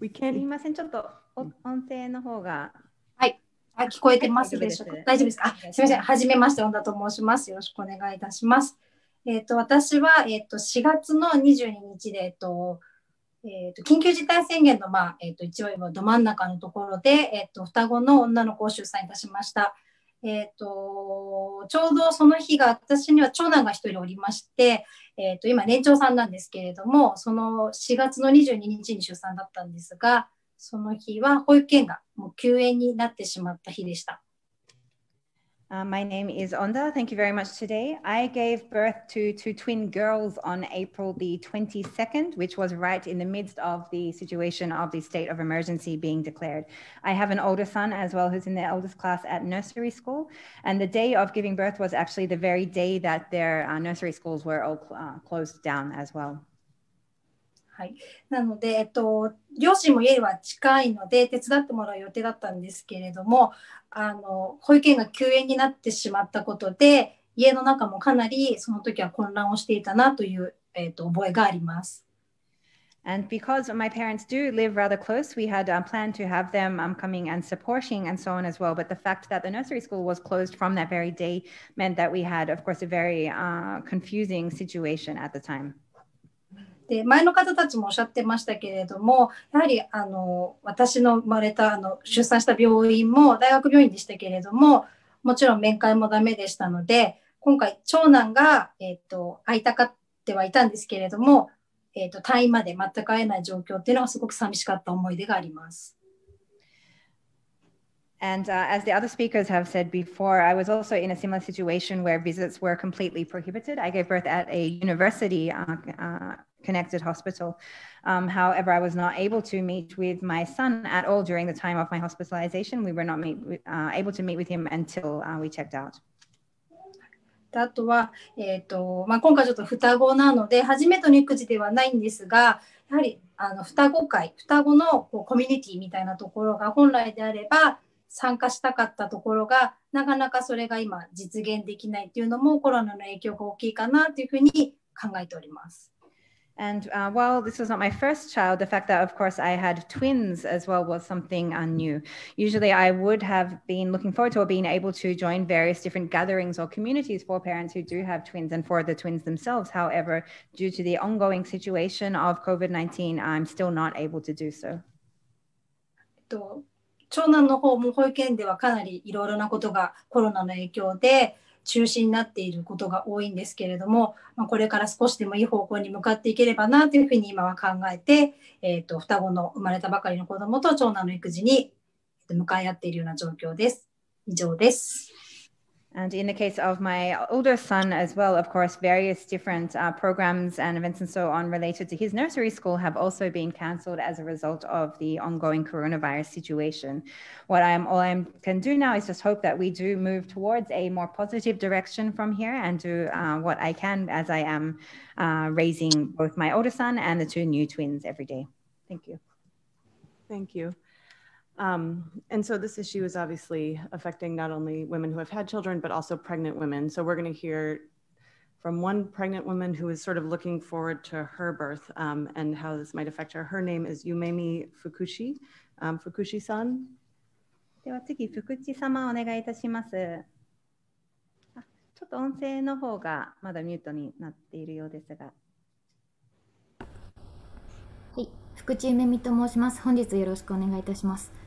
we can't... すみません、ちょっと音声の方が。はい、あ聞こえてますでしょうか。大丈夫ですか。すみません、はじめまして、オンダと申します。よろしくお願いいたします。えっ、ー、と、私は、えっ、ー、と、4月の22日で、えっ、ー、と、えーと、緊急事態宣言の、まあえーと、一応今ど真ん中のところで、えーと、と双子の女の子を出産いたしました。えー、とちょうどその日が私には長男が1人おりまして、えー、と今年長さんなんですけれどもその4月の22日に出産だったんですがその日は保育園がもう休園になってしまった日でした。Uh, my name is Onda. Thank you very much today. I gave birth to two twin girls on April the 22nd, which was right in the midst of the situation of the state of emergency being declared. I have an older son as well who's in the eldest class at nursery school. And the day of giving birth was actually the very day that their uh, nursery schools were all cl- uh, closed down as well. はい、なので、えっと、両親も家は近いので手伝ってもらう予定だったんですけれどもあの保育園が休園になってしまったことで家の中もかなりその時は混乱をしていたなという、えっと、覚えがあります。And because my parents do live rather close, we had um, planned to have them um, coming and supporting and so on as well. But the fact that the nursery school was closed from that very day meant that we had, of course, a very uh, confusing situation at the time. で前の方たちもおっしゃってましたけれどもやはりあの私の生まれたあの出産した病院も大学病院でしたけれどももちろん面会も駄目でしたので今回長男が、えーと、会いたかってはいたんですけれども、えーと、と退院まで全く会えない状況っていうのはすごく寂しかった思い出があります。And uh, as the other speakers have said before, I was also in a similar situation where visits were completely prohibited. I gave birth at a university uh, uh, connected hospital. Um, however, I was not able to meet with my son at all during the time of my hospitalization. We were not meet, uh, able to meet with him until uh, we checked out. あとは、えーとまあ、今回ちょっと双子なので初めての育児ではないんですがやはりあの双子会双子のこうコミュニティみたいなところが本来であれば参加したかったところがなかなかそれが今実現できないっていうのもコロナの影響が大きいかなというふうに考えております。And uh, while this was not my first child, the fact that, of course, I had twins as well was something uh, new. Usually, I would have been looking forward to or being able to join various different gatherings or communities for parents who do have twins and for the twins themselves. However, due to the ongoing situation of COVID 19, I'm still not able to do so. 長男の方も保育園ではかなりいろいろなことがコロナの影響で中止になっていることが多いんですけれども、まあ、これから少しでもいい方向に向かっていければなというふうに今は考えて、えーと、と双子の生まれたばかりの子どもと長男の育児に向かい合っているような状況です。以上です。And in the case of my older son as well, of course, various different uh, programs and events and so on related to his nursery school have also been cancelled as a result of the ongoing coronavirus situation. What I am all I can do now is just hope that we do move towards a more positive direction from here and do uh, what I can as I am uh, raising both my older son and the two new twins every day. Thank you. Thank you. Um, and so this issue is obviously affecting not only women who have had children, but also pregnant women. So we're going to hear from one pregnant woman who is sort of looking forward to her birth um, and how this might affect her. Her name is Yumemi Fukushi. Um, Fukushi-san. では次、福地様お願いいたします。ちょっと音声の方がまだミュートになっているようですが。はい、福地ゆめみと申します。本日よろしくお願いいたします。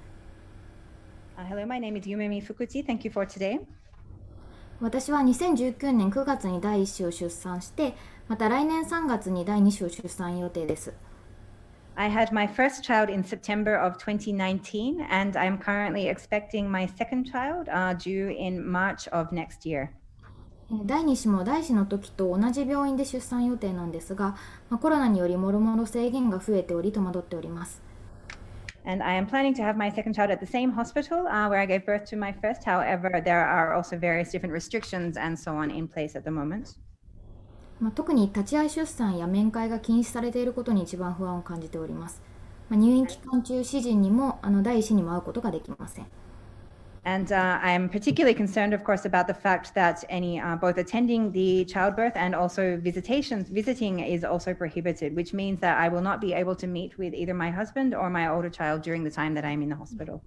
hello, my name is Yumemi Fukuchi. Thank you for today. 私は2019年9月に第1子を出産して、また来年3月に第2子を出産予定です。I had my first child in September of 2019, and I'm currently expecting my second child、uh, due in March of next year. 第2子も第子の時と同じ病院で出産予定なんですが、まあ、コロナによりもろもろ制限が増えており戸惑っております。and I am planning to have my second child at the same hospital uh, where I gave birth to my first. However, there are also various different restrictions and so on in place at the moment. まあ、特に立ち会い出産や面会が禁止されていることに一番不安を感じております。まあ、入院期間中、主人にもあの第一子にも会うことができません。and uh, I'm particularly concerned, of course, about the fact that any uh, both attending the childbirth and also visitations, visiting is also prohibited, which means that I will not be able to meet with either my husband or my older child during the time that I'm in the hospital.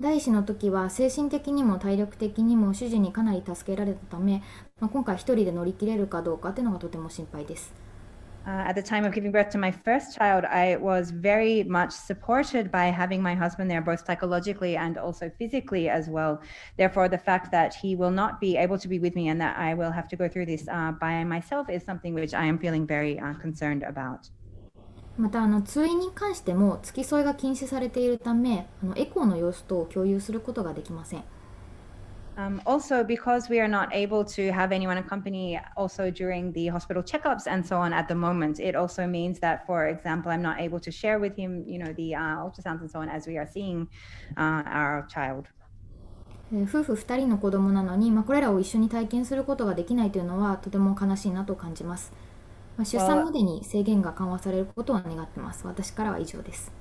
第1子の時は精神的にも体力的にも主人にかなり助けられたため、まあ、今回1人で乗り切れるかどうかというのがとても心配です。uh, at the time of giving birth to my first child, I was very much supported by having my husband there, both psychologically and also physically as well. Therefore, the fact that he will not be able to be with me and that I will have to go through this uh, by myself is something which I am feeling very uh, concerned about. またあの通院に関しても付き添いが禁止されているためあのエコーの様子と共有することができません。um, also, because we are not able to have anyone accompany also during the hospital checkups and so on at the moment, it also means that, for example, I'm not able to share with him, you know, the uh, ultrasounds and so on as we are seeing uh, our child. 夫婦2人の子供なのに、まあ、これらを一緒に体験することができないというのはとても悲しいなと感じます。まあ、出産までに制限が緩和されることを願ってます。私からは以上です。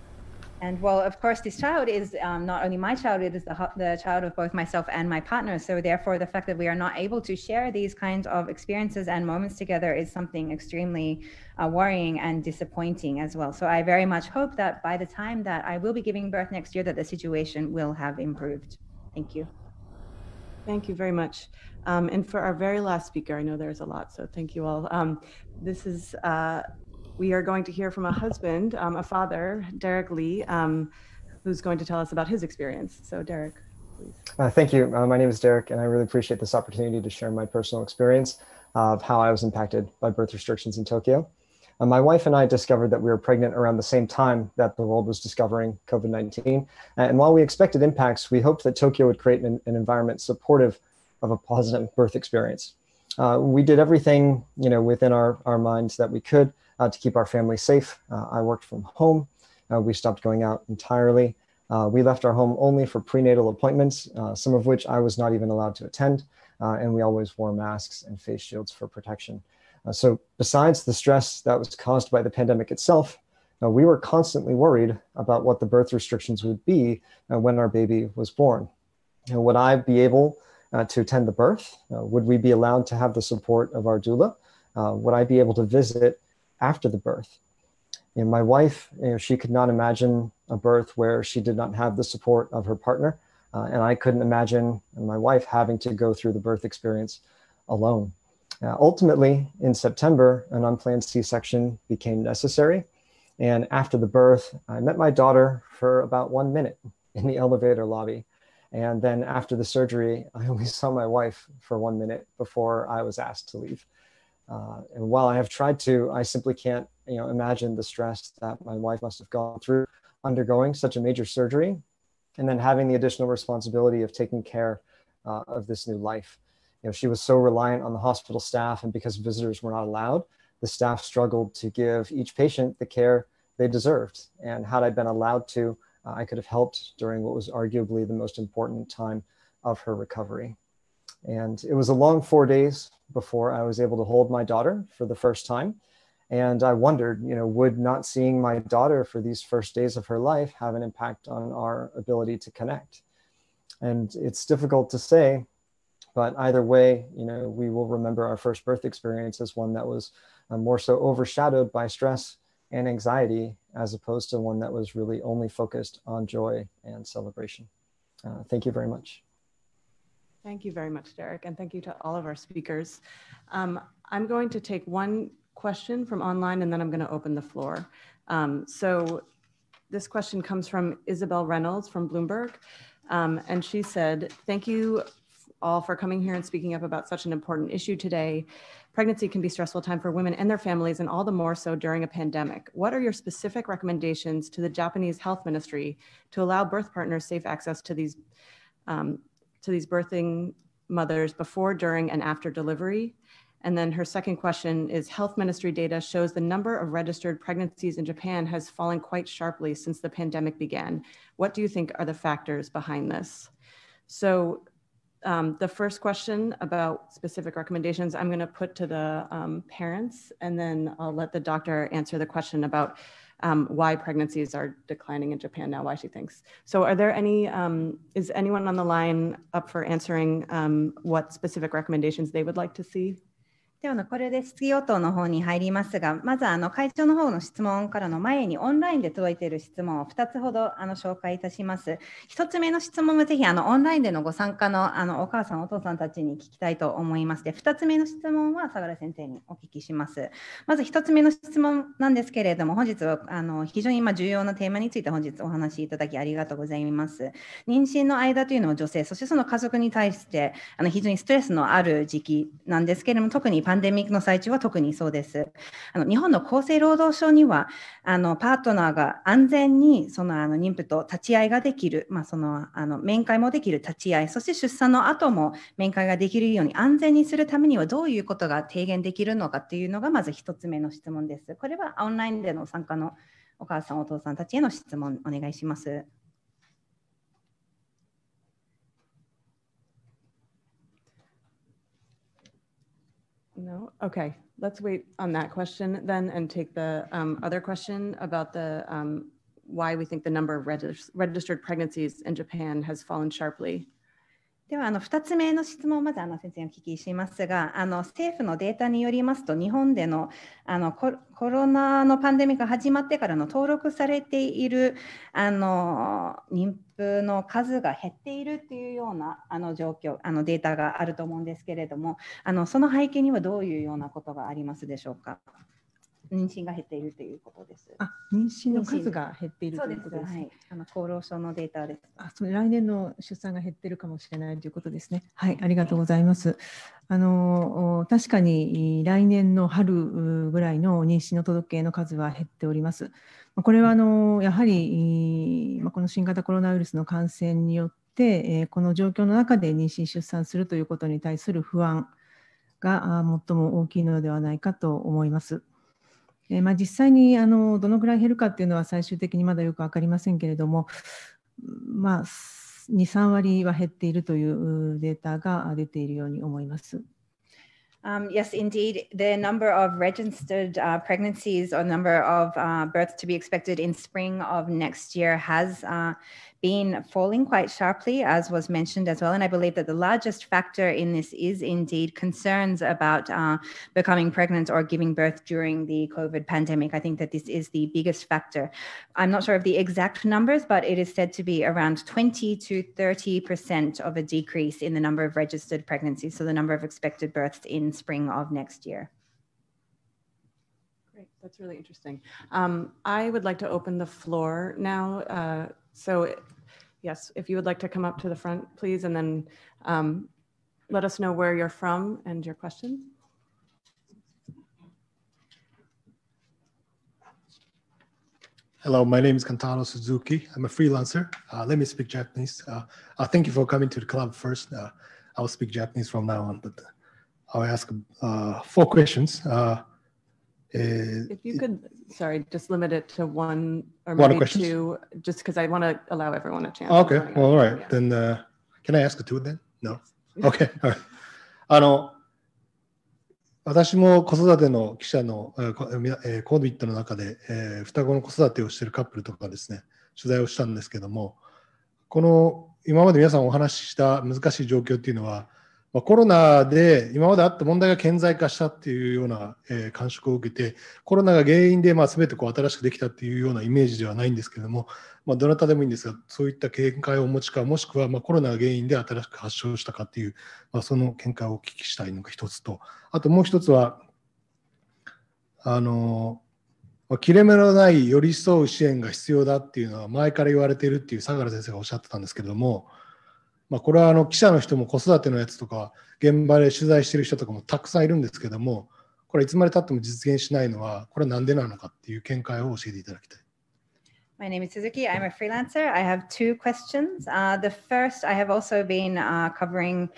and well, of course, this child is um, not only my child, it is the, the child of both myself and my partner. So, therefore, the fact that we are not able to share these kinds of experiences and moments together is something extremely uh, worrying and disappointing as well. So, I very much hope that by the time that I will be giving birth next year, that the situation will have improved. Thank you. Thank you very much. Um, and for our very last speaker, I know there's a lot, so thank you all. Um, this is. Uh, we are going to hear from a husband, um, a father, Derek Lee, um, who's going to tell us about his experience. So, Derek, please. Uh, thank you. Uh, my name is Derek, and I really appreciate this opportunity to share my personal experience of how I was impacted by birth restrictions in Tokyo. Uh, my wife and I discovered that we were pregnant around the same time that the world was discovering COVID 19. And while we expected impacts, we hoped that Tokyo would create an, an environment supportive of a positive birth experience. Uh, we did everything you know within our, our minds that we could uh, to keep our family safe. Uh, I worked from home. Uh, we stopped going out entirely. Uh, we left our home only for prenatal appointments, uh, some of which I was not even allowed to attend. Uh, and we always wore masks and face shields for protection. so, besides the stress that was caused by the pandemic itself, we were constantly worried about what the birth restrictions would be when our baby was born. would I be able uh, to attend the birth? Uh, would we be allowed to have the support of our doula? Uh, would I be able to visit after the birth. You know, my wife, you know, she could not imagine a birth where she did not have the support of her partner. Uh, and I couldn't imagine my wife having to go through the birth experience alone. Uh, ultimately, in September, an unplanned C section became necessary. And after the birth, I met my daughter for about one minute in the elevator lobby. And then after the surgery, I only saw my wife for one minute before I was asked to leave. Uh, and while I have tried to, I simply can't, you know, imagine the stress that my wife must have gone through undergoing such a major surgery, and then having the additional responsibility of taking care uh, of this new life. You know, she was so reliant on the hospital staff, and because visitors were not allowed, the staff struggled to give each patient the care they deserved. And had I been allowed to, uh, I could have helped during what was arguably the most important time of her recovery. And it was a long four days before I was able to hold my daughter for the first time. And I wondered, you know, would not seeing my daughter for these first days of her life have an impact on our ability to connect? And it's difficult to say, but either way, you know, we will remember our first birth experience as one that was uh, more so overshadowed by stress and anxiety as opposed to one that was really only focused on joy and celebration. Uh, thank you very much. Thank you very much, Derek, and thank you to all of our speakers. Um, I'm going to take one question from online and then I'm going to open the floor. Um, so this question comes from Isabel Reynolds from Bloomberg. Um, and she said, thank you all for coming here and speaking up about such an important issue today. Pregnancy can be stressful time for women and their families and all the more so during a pandemic. What are your specific recommendations to the Japanese health ministry to allow birth partners safe access to these um, to these birthing mothers before, during, and after delivery? And then her second question is Health Ministry data shows the number of registered pregnancies in Japan has fallen quite sharply since the pandemic began. What do you think are the factors behind this? So, um, the first question about specific recommendations, I'm going to put to the um, parents, and then I'll let the doctor answer the question about um, why pregnancies are declining in Japan now, why she thinks. So are there any, um, is anyone on the line up for answering um, what specific recommendations they would like to see ではのこれで質疑応答の方に入りますが、まずあの会長の方の質問からの前にオンラインで届いている質問を2つほどあの紹介いたします。1つ目の質問はぜひあのオンラインでのご参加のあのお母さん、お父さんたちに聞きたいと思いますで、2つ目の質問は相良先生にお聞きします。まず1つ目の質問なんですけれども、本日はあの非常に今重要なテーマについて本日お話しいただきありがとうございます。妊娠の間というのは女性、そしてその家族に対してあの非常にストレスのある時期なんですけれども、特にパンデミックの最中は特にそうです。あの日本の厚生労働省にはあのパートナーが安全にそのあの妊婦と立ち会いができる、まあ、そのあの面会もできる立ち会い、そして出産の後も面会ができるように安全にするためにはどういうことが提言できるのかっていうのがまず1つ目の質問です。これはオンラインでの参加のお母さん、お父さんたちへの質問お願いします。No, okay. Let's wait on that question then and take the um, other question about the um, why we think the number of regis registered pregnancies in Japan has fallen sharply. ではあの2つ目の質問をまずあの先生にお聞きしますがあの政府のデータによりますと日本でのあのコロナのパンデミックが始まってからの登録されているあの妊婦の数が減っているというようなあの状況あのデータがあると思うんですけれどもあのその背景にはどういうようなことがありますでしょうか。妊娠が減っているということです。あ、妊娠の数が減っているということです。ですはい、あの厚労省のデータです。あ、それ来年の出産が減ってるかもしれないということですね。はい、ありがとうございます。あの確かに来年の春ぐらいの妊娠の届けの数は減っております。これはあのやはりこの新型コロナウイルスの感染によって、この状況の中で妊娠出産するということに対する不安が最も大きいのではないかと思います。えまあ、実際にあのどのぐらい減るかっていうのは最終的にまだよく分かりませんけれども、まあ、23割は減っているというデータが出ているように思います。Um, yes, indeed. The number of registered uh, pregnancies or number of uh, births to be expected in spring of next year has uh, been falling quite sharply, as was mentioned as well. And I believe that the largest factor in this is indeed concerns about uh, becoming pregnant or giving birth during the COVID pandemic. I think that this is the biggest factor. I'm not sure of the exact numbers, but it is said to be around 20 to 30% of a decrease in the number of registered pregnancies, so the number of expected births in spring of next year. Great, that's really interesting. Um, I would like to open the floor now. Uh, so yes, if you would like to come up to the front, please, and then um, let us know where you're from and your questions. Hello, my name is Kantaro Suzuki. I'm a freelancer. Uh, let me speak Japanese. Uh, uh, thank you for coming to the club first. Uh, I'll speak Japanese from now on, but uh, I'll ask uh, four questions. Uh, Uh, if you could, sorry, just limit it to one or maybe questions? two, just because I want to allow everyone a chance. Okay, well, all right. Yeah. Then uh, can I ask two then? No. Yes. Okay. All right. あの、私も子育ての記者の、えー、コービットの中で、えー、双子の子育てをしているカップルとかですね、取材をしたんですけども、この今まで皆さんお話しした難しい状況っていうのは、まあ、コロナで今まであった問題が顕在化したっていうような、えー、感触を受けて、コロナが原因で、まあ、全てこう新しくできたっていうようなイメージではないんですけれども、まあ、どなたでもいいんですが、そういった見解をお持ちか、もしくはまあコロナが原因で新しく発症したかっていう、まあ、その見解をお聞きしたいのが一つと、あともう一つは、あの切れ目のない寄り添う支援が必要だっていうのは前から言われているっていう相良先生がおっしゃってたんですけれども、まあ、これはあの記者の人も子育てのやつとか現場で取材してる人とかもたくさんいるんですけどもこれいつまでたっても実現しないのはこれは何でなのかっていう見解を教えていただきたい。My name is Suzuki. I'm a freelancer. I have two questions. Uh, the first, I have also been uh, covering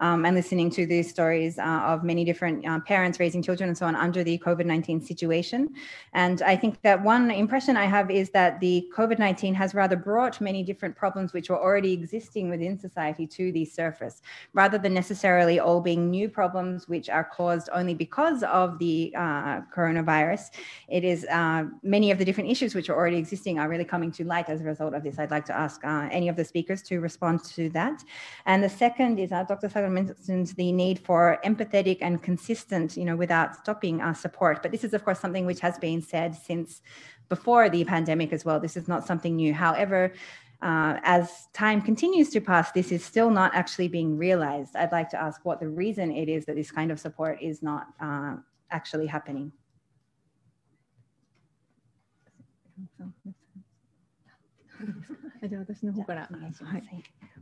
um, and listening to these stories uh, of many different uh, parents raising children and so on under the COVID 19 situation. And I think that one impression I have is that the COVID 19 has rather brought many different problems which were already existing within society to the surface, rather than necessarily all being new problems which are caused only because of the uh, coronavirus. It is uh, many of the different issues which are already existing are really coming to light as a result of this. I'd like to ask uh, any of the speakers to respond to that. And the second is uh, Dr. Sagar the need for empathetic and consistent, you know, without stopping our support. But this is, of course, something which has been said since before the pandemic as well. This is not something new. However, uh, as time continues to pass, this is still not actually being realized. I'd like to ask what the reason it is that this kind of support is not uh, actually happening. じゃあ私の方からお願いします、はい、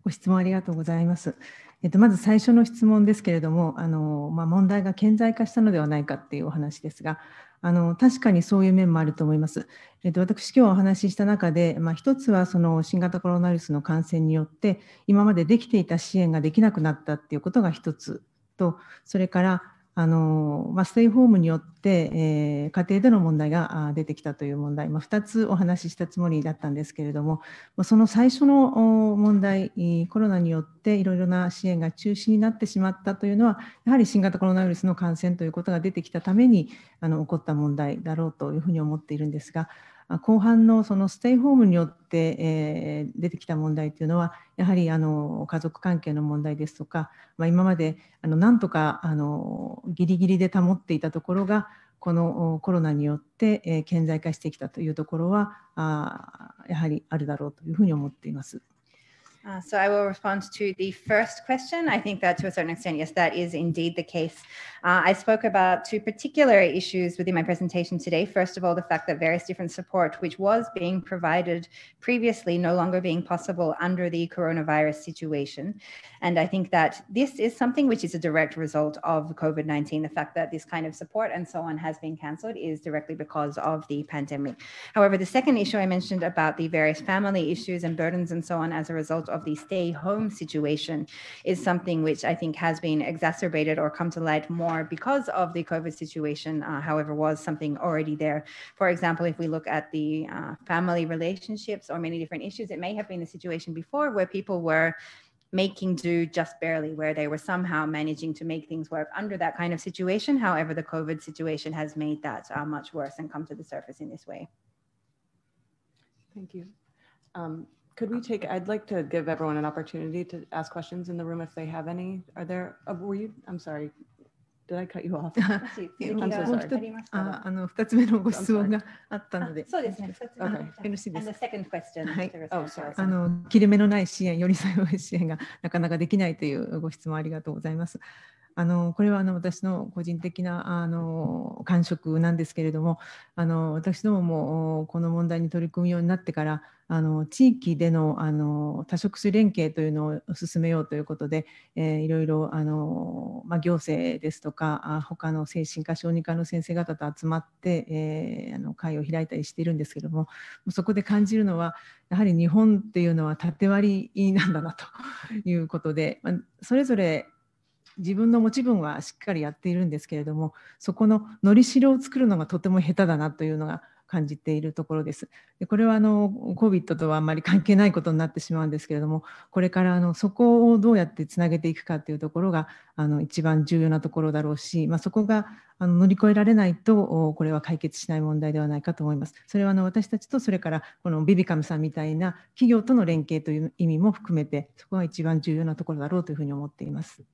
ご質問ありがとうございます。えっとまず最初の質問ですけれども、あのまあ、問題が顕在化したのではないかっていうお話ですが、あの確かにそういう面もあると思います。えっと私今日お話しした中で、まあ一つはその新型コロナウイルスの感染によって今までできていた支援ができなくなったっていうことが一つと、それからあのまあ、ステイホームによって、えー、家庭での問題が出てきたという問題、まあ、2つお話ししたつもりだったんですけれども、まその最初の問題、コロナによっていろいろな支援が中止になってしまったというのは、やはり新型コロナウイルスの感染ということが出てきたためにあの起こった問題だろうというふうに思っているんですが、後半のそのステイホームによって、えー、出てきた問題というのはやはりあの家族関係の問題ですとか、まあ、今まであのなんとかあのギリギリで保っていたところがこのコロナによって、えー、顕在化してきたというところはあやはりあるだろうというふうに思っています。Uh, so I will respond to the first question. I think that to a certain extent, yes, that is indeed the case. Uh, I spoke about two particular issues within my presentation today. First of all, the fact that various different support, which was being provided previously, no longer being possible under the coronavirus situation. And I think that this is something which is a direct result of COVID-19. The fact that this kind of support and so on has been canceled is directly because of the pandemic. However, the second issue I mentioned about the various family issues and burdens and so on as a result of the stay home situation is something which I think has been exacerbated or come to light more because of the COVID situation, uh, however, was something already there. For example, if we look at the uh, family relationships or many different issues, it may have been a situation before where people were making do just barely, where they were somehow managing to make things work under that kind of situation. However, the COVID situation has made that uh, much worse and come to the surface in this way. Thank you. Um, could we take, I'd like to give everyone an opportunity to ask questions in the room if they have any. Are there, oh, were you, I'm sorry, did I cut you off? ああの二つ目のご質問があったので、そうですね。二つ目の。よろしいですはい。あの切れ目のない支援、より良い支援がなかなかできないというご質問ありがとうございます。あのこれはあの私の個人的なあの感触なんですけれどもあの私どももこの問題に取り組むようになってからあの地域でのあの多職種連携というのを進めようということで、えー、いろいろあの、まあ、行政ですとか他の精神科小児科の先生方と集まって、えー、あの会を開いたりしているんですけどもそこで感じるのはやはり日本っていうのは縦割りなんだなということで、まあ、それぞれ自分の持ち分はしっかりやっているんですけれどもそこののりしろを作るのがとても下手だなというのが感じているところです。でこれはあの COVID とはあんまり関係ないことになってしまうんですけれどもこれからあのそこをどうやってつなげていくかというところがあの一番重要なところだろうし、まあ、そこがあの乗り越えられないとこれは解決しない問題ではないかと思います。それはあの私たちとそれからこのビビカムさんみたいな企業との連携という意味も含めてそこが一番重要なところだろうというふうに思っています。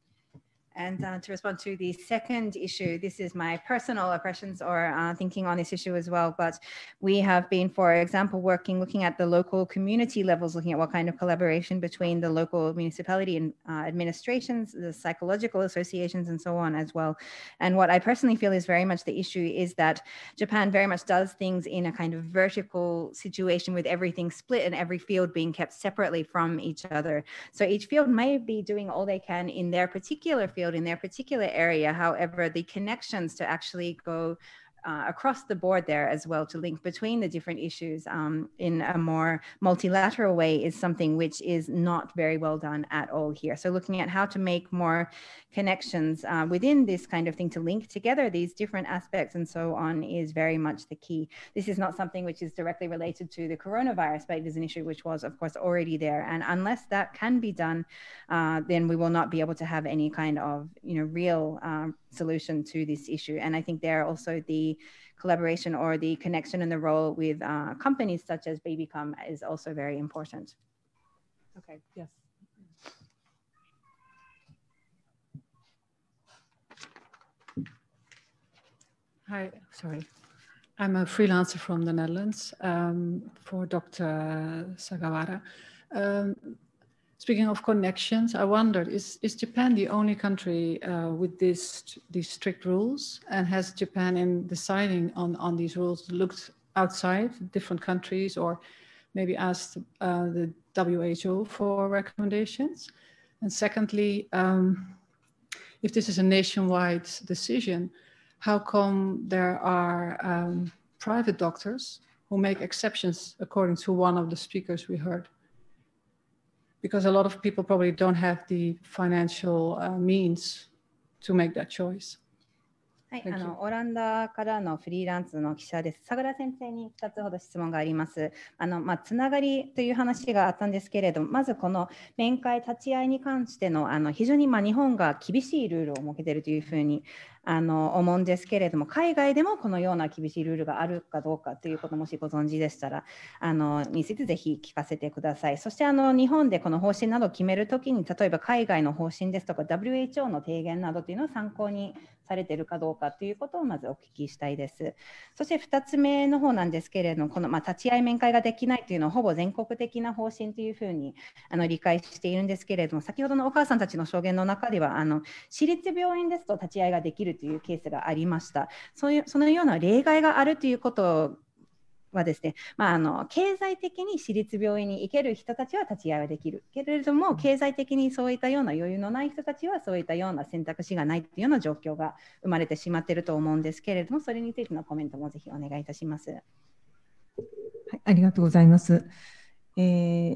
And uh, to respond to the second issue, this is my personal impressions or uh, thinking on this issue as well. But we have been, for example, working, looking at the local community levels, looking at what kind of collaboration between the local municipality and uh, administrations, the psychological associations, and so on as well. And what I personally feel is very much the issue is that Japan very much does things in a kind of vertical situation with everything split and every field being kept separately from each other. So each field may be doing all they can in their particular field field in their particular area. However, the connections to actually go uh, across the board there as well to link between the different issues um, in a more multilateral way is something which is not very well done at all here. So looking at how to make more connections uh, within this kind of thing to link together these different aspects and so on is very much the key. This is not something which is directly related to the coronavirus, but it is an issue which was of course already there. And unless that can be done, uh, then we will not be able to have any kind of you know real um, solution to this issue. And I think there are also the collaboration or the connection and the role with uh, companies such as Babycom is also very important. Okay, yes. Hi, sorry. I'm a freelancer from the Netherlands um, for Dr. Sagawara. Um, Speaking of connections, I wondered, is, is Japan the only country uh, with this, these strict rules? And has Japan, in deciding on, on these rules, looked outside different countries or maybe asked uh, the WHO for recommendations? And secondly, um, if this is a nationwide decision, how come there are um, private doctors who make exceptions according to one of the speakers we heard? because a lot of people probably don't have the financial uh, means to make that choice. はい、あのオランダからのフリーランスの記者です。相良先生に2つほど質問があります。あのまあ、つながりという話があったんですけれども、まずこの面会立ち会いに関してのあの非常にまあ、日本が厳しいルールを設けているというふうにあの思うんですけれども、海外でもこのような厳しいルールがあるかどうかということもしご存知でしたら、あのについてぜひ聞かせてください。そしてあの日本でこの方針などを決めるときに、例えば海外の方針ですとか WHO の提言などというのを参考にされているかどうかということをまずお聞きしたいです。そして2つ目の方なんですけれども、このまあ、立ち会い面会ができないというのは、ほぼ全国的な方針というふうにあの理解しているんですけれども、先ほどのお母さんたちの証言の中では、あの私立病院ですと立ち会いができるというケースがありました。そういうそのような例外があるということはですね、まあ、あの経済的に私立病院に行ける人たちは立ち会いはできるけれども経済的にそういったような余裕のない人たちはそういったような選択肢がないっていうような状況が生まれてしまっていると思うんですけれどもそれについてのコメントもぜひお願いいたします。はい、ありがとうございます。え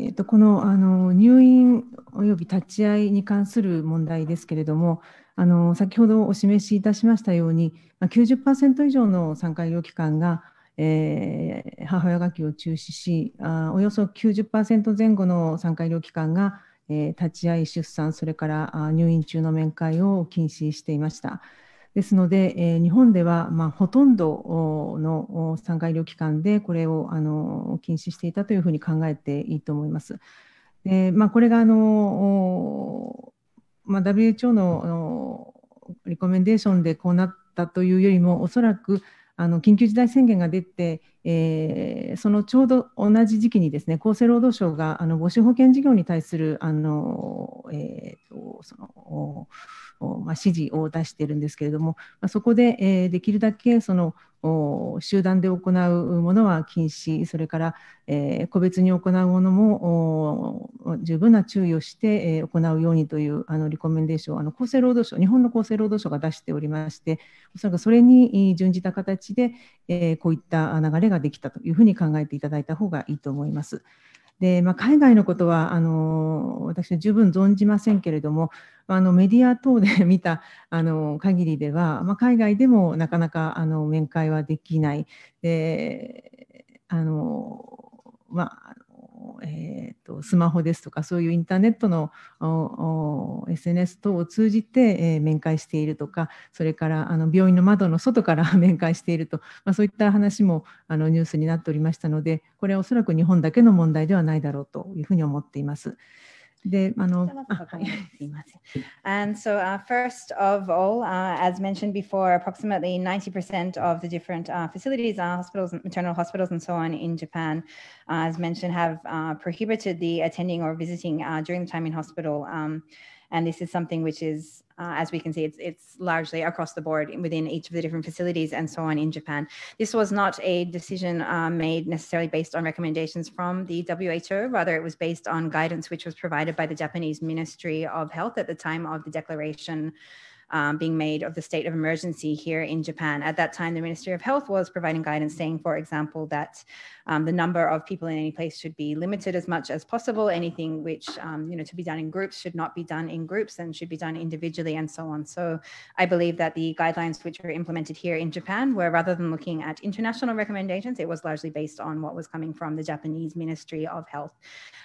ーと、とこのあの入院および立ち会いに関する問題ですけれどもあの先ほどお示しいたしましたように90%以上の産科医療機関がえー、母親がきを中止しあおよそ90%前後の産科医療機関が、えー、立ち会い出産それから入院中の面会を禁止していました。ですので、えー、日本では、まあ、ほとんどの産科医療機関でこれをあの禁止していたというふうに考えていいと思います。でまあ、これがあの、まあ、WHO のリコメンデーションでこうなったというよりもおそらくあの緊急事態宣言が出て、えー、そのちょうど同じ時期にですね厚生労働省があの母子保健事業に対するあの、えーとそのまあ、指示を出しているんですけれども、まあ、そこで、えできるだけその集団で行うものは禁止、それから、え個別に行うものも十分な注意をして、え行うようにというあのリコメンデーションをあの厚生労働省、日本の厚生労働省が出しておりまして、おそらくそれに準じた形で、えこういった流れができたというふうに考えていただいた方がいいと思います。で、まあ、海外のことはあの私は十分存じませんけれどもあのメディア等で見たあの限りでは、まあ、海外でもなかなかあの面会はできないであの、まあ、えーと、スマホですとかそういうインターネットの SNS 等を通じて、えー、面会しているとかそれからあの病院の窓の外から 面会していると、まあ、そういった話もあのニュースになっておりましたのでこれはおそらく日本だけの問題ではないだろうというふうに思っています。and so uh, first of all, uh, as mentioned before, approximately 90% of the different uh, facilities, uh, hospitals, maternal hospitals and so on in Japan, uh, as mentioned, have uh, prohibited the attending or visiting during the time in hospital. Um, and this is something which is, uh, as we can see, it's, it's largely across the board within each of the different facilities and so on in Japan. This was not a decision uh, made necessarily based on recommendations from the WHO, rather, it was based on guidance which was provided by the Japanese Ministry of Health at the time of the declaration um, being made of the state of emergency here in Japan. At that time, the Ministry of Health was providing guidance saying, for example, that um, the number of people in any place should be limited as much as possible. Anything which, um, you know, to be done in groups should not be done in groups and should be done individually and so on. So I believe that the guidelines which were implemented here in Japan were rather than looking at international recommendations, it was largely based on what was coming from the Japanese Ministry of Health.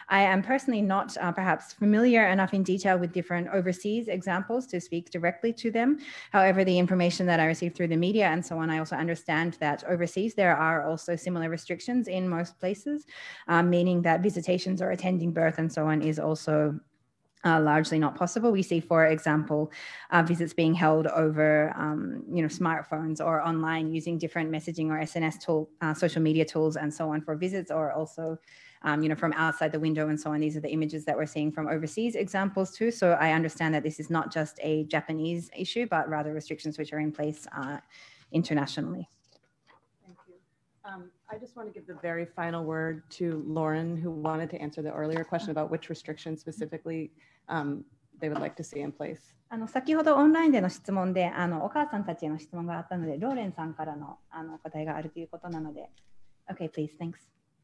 I am personally not uh, perhaps familiar enough in detail with different overseas examples to speak directly directly to them. However, the information that I received through the media and so on, I also understand that overseas there are also similar restrictions in most places, um, meaning that visitations or attending birth and so on is also largely not possible. We see, for example, uh, visits being held over, um, you know, smartphones or online using different messaging or SNS tool, uh, social media tools, and so on for visits, or also, um, you know, from outside the window and so on. These are the images that we're seeing from overseas examples too. So I understand that this is not just a Japanese issue, but rather restrictions which are in place uh, internationally. Thank you. Um, I just want to give the very final word to Lauren, who wanted to answer the earlier question about which restrictions specifically um, they would like to see in place. あの先ほどオンラインでの質問であのお母さんたちへの質問があったので、ローレンさんからのあのお答えがあるということなので。Okay, please, thanks.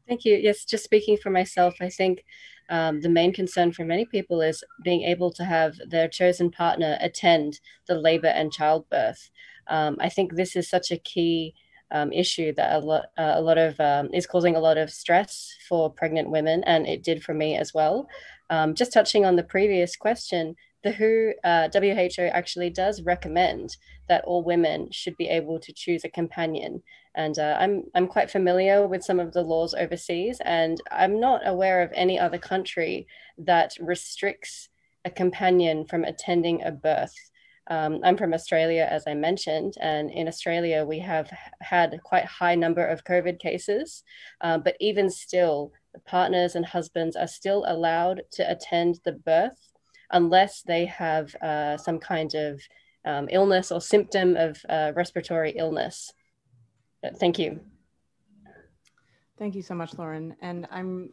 Thank you. Yes, just speaking for myself, I think um, the main concern for many people is being able to have their chosen partner attend the labor and childbirth. Um, I think this is such a key um, issue that a lot, uh, a lot of um, is causing a lot of stress for pregnant women, and it did for me as well. Um, just touching on the previous question, the WHO uh, WHO actually does recommend that all women should be able to choose a companion, and uh, I'm I'm quite familiar with some of the laws overseas, and I'm not aware of any other country that restricts a companion from attending a birth um, I'm from Australia, as I mentioned, and in Australia we have had quite high number of COVID cases, uh, but even still, partners and husbands are still allowed to attend the birth unless they have uh, some kind of um, illness or symptom of uh, respiratory illness. But uh, thank you. Thank you so much, Lauren. And I'm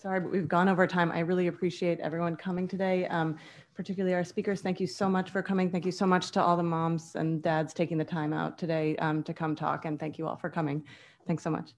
sorry, but we've gone over time. I really appreciate everyone coming today, um, particularly our speakers. Thank you so much for coming. Thank you so much to all the moms and dads taking the time out today um, to come talk. And thank you all for coming. Thanks so much.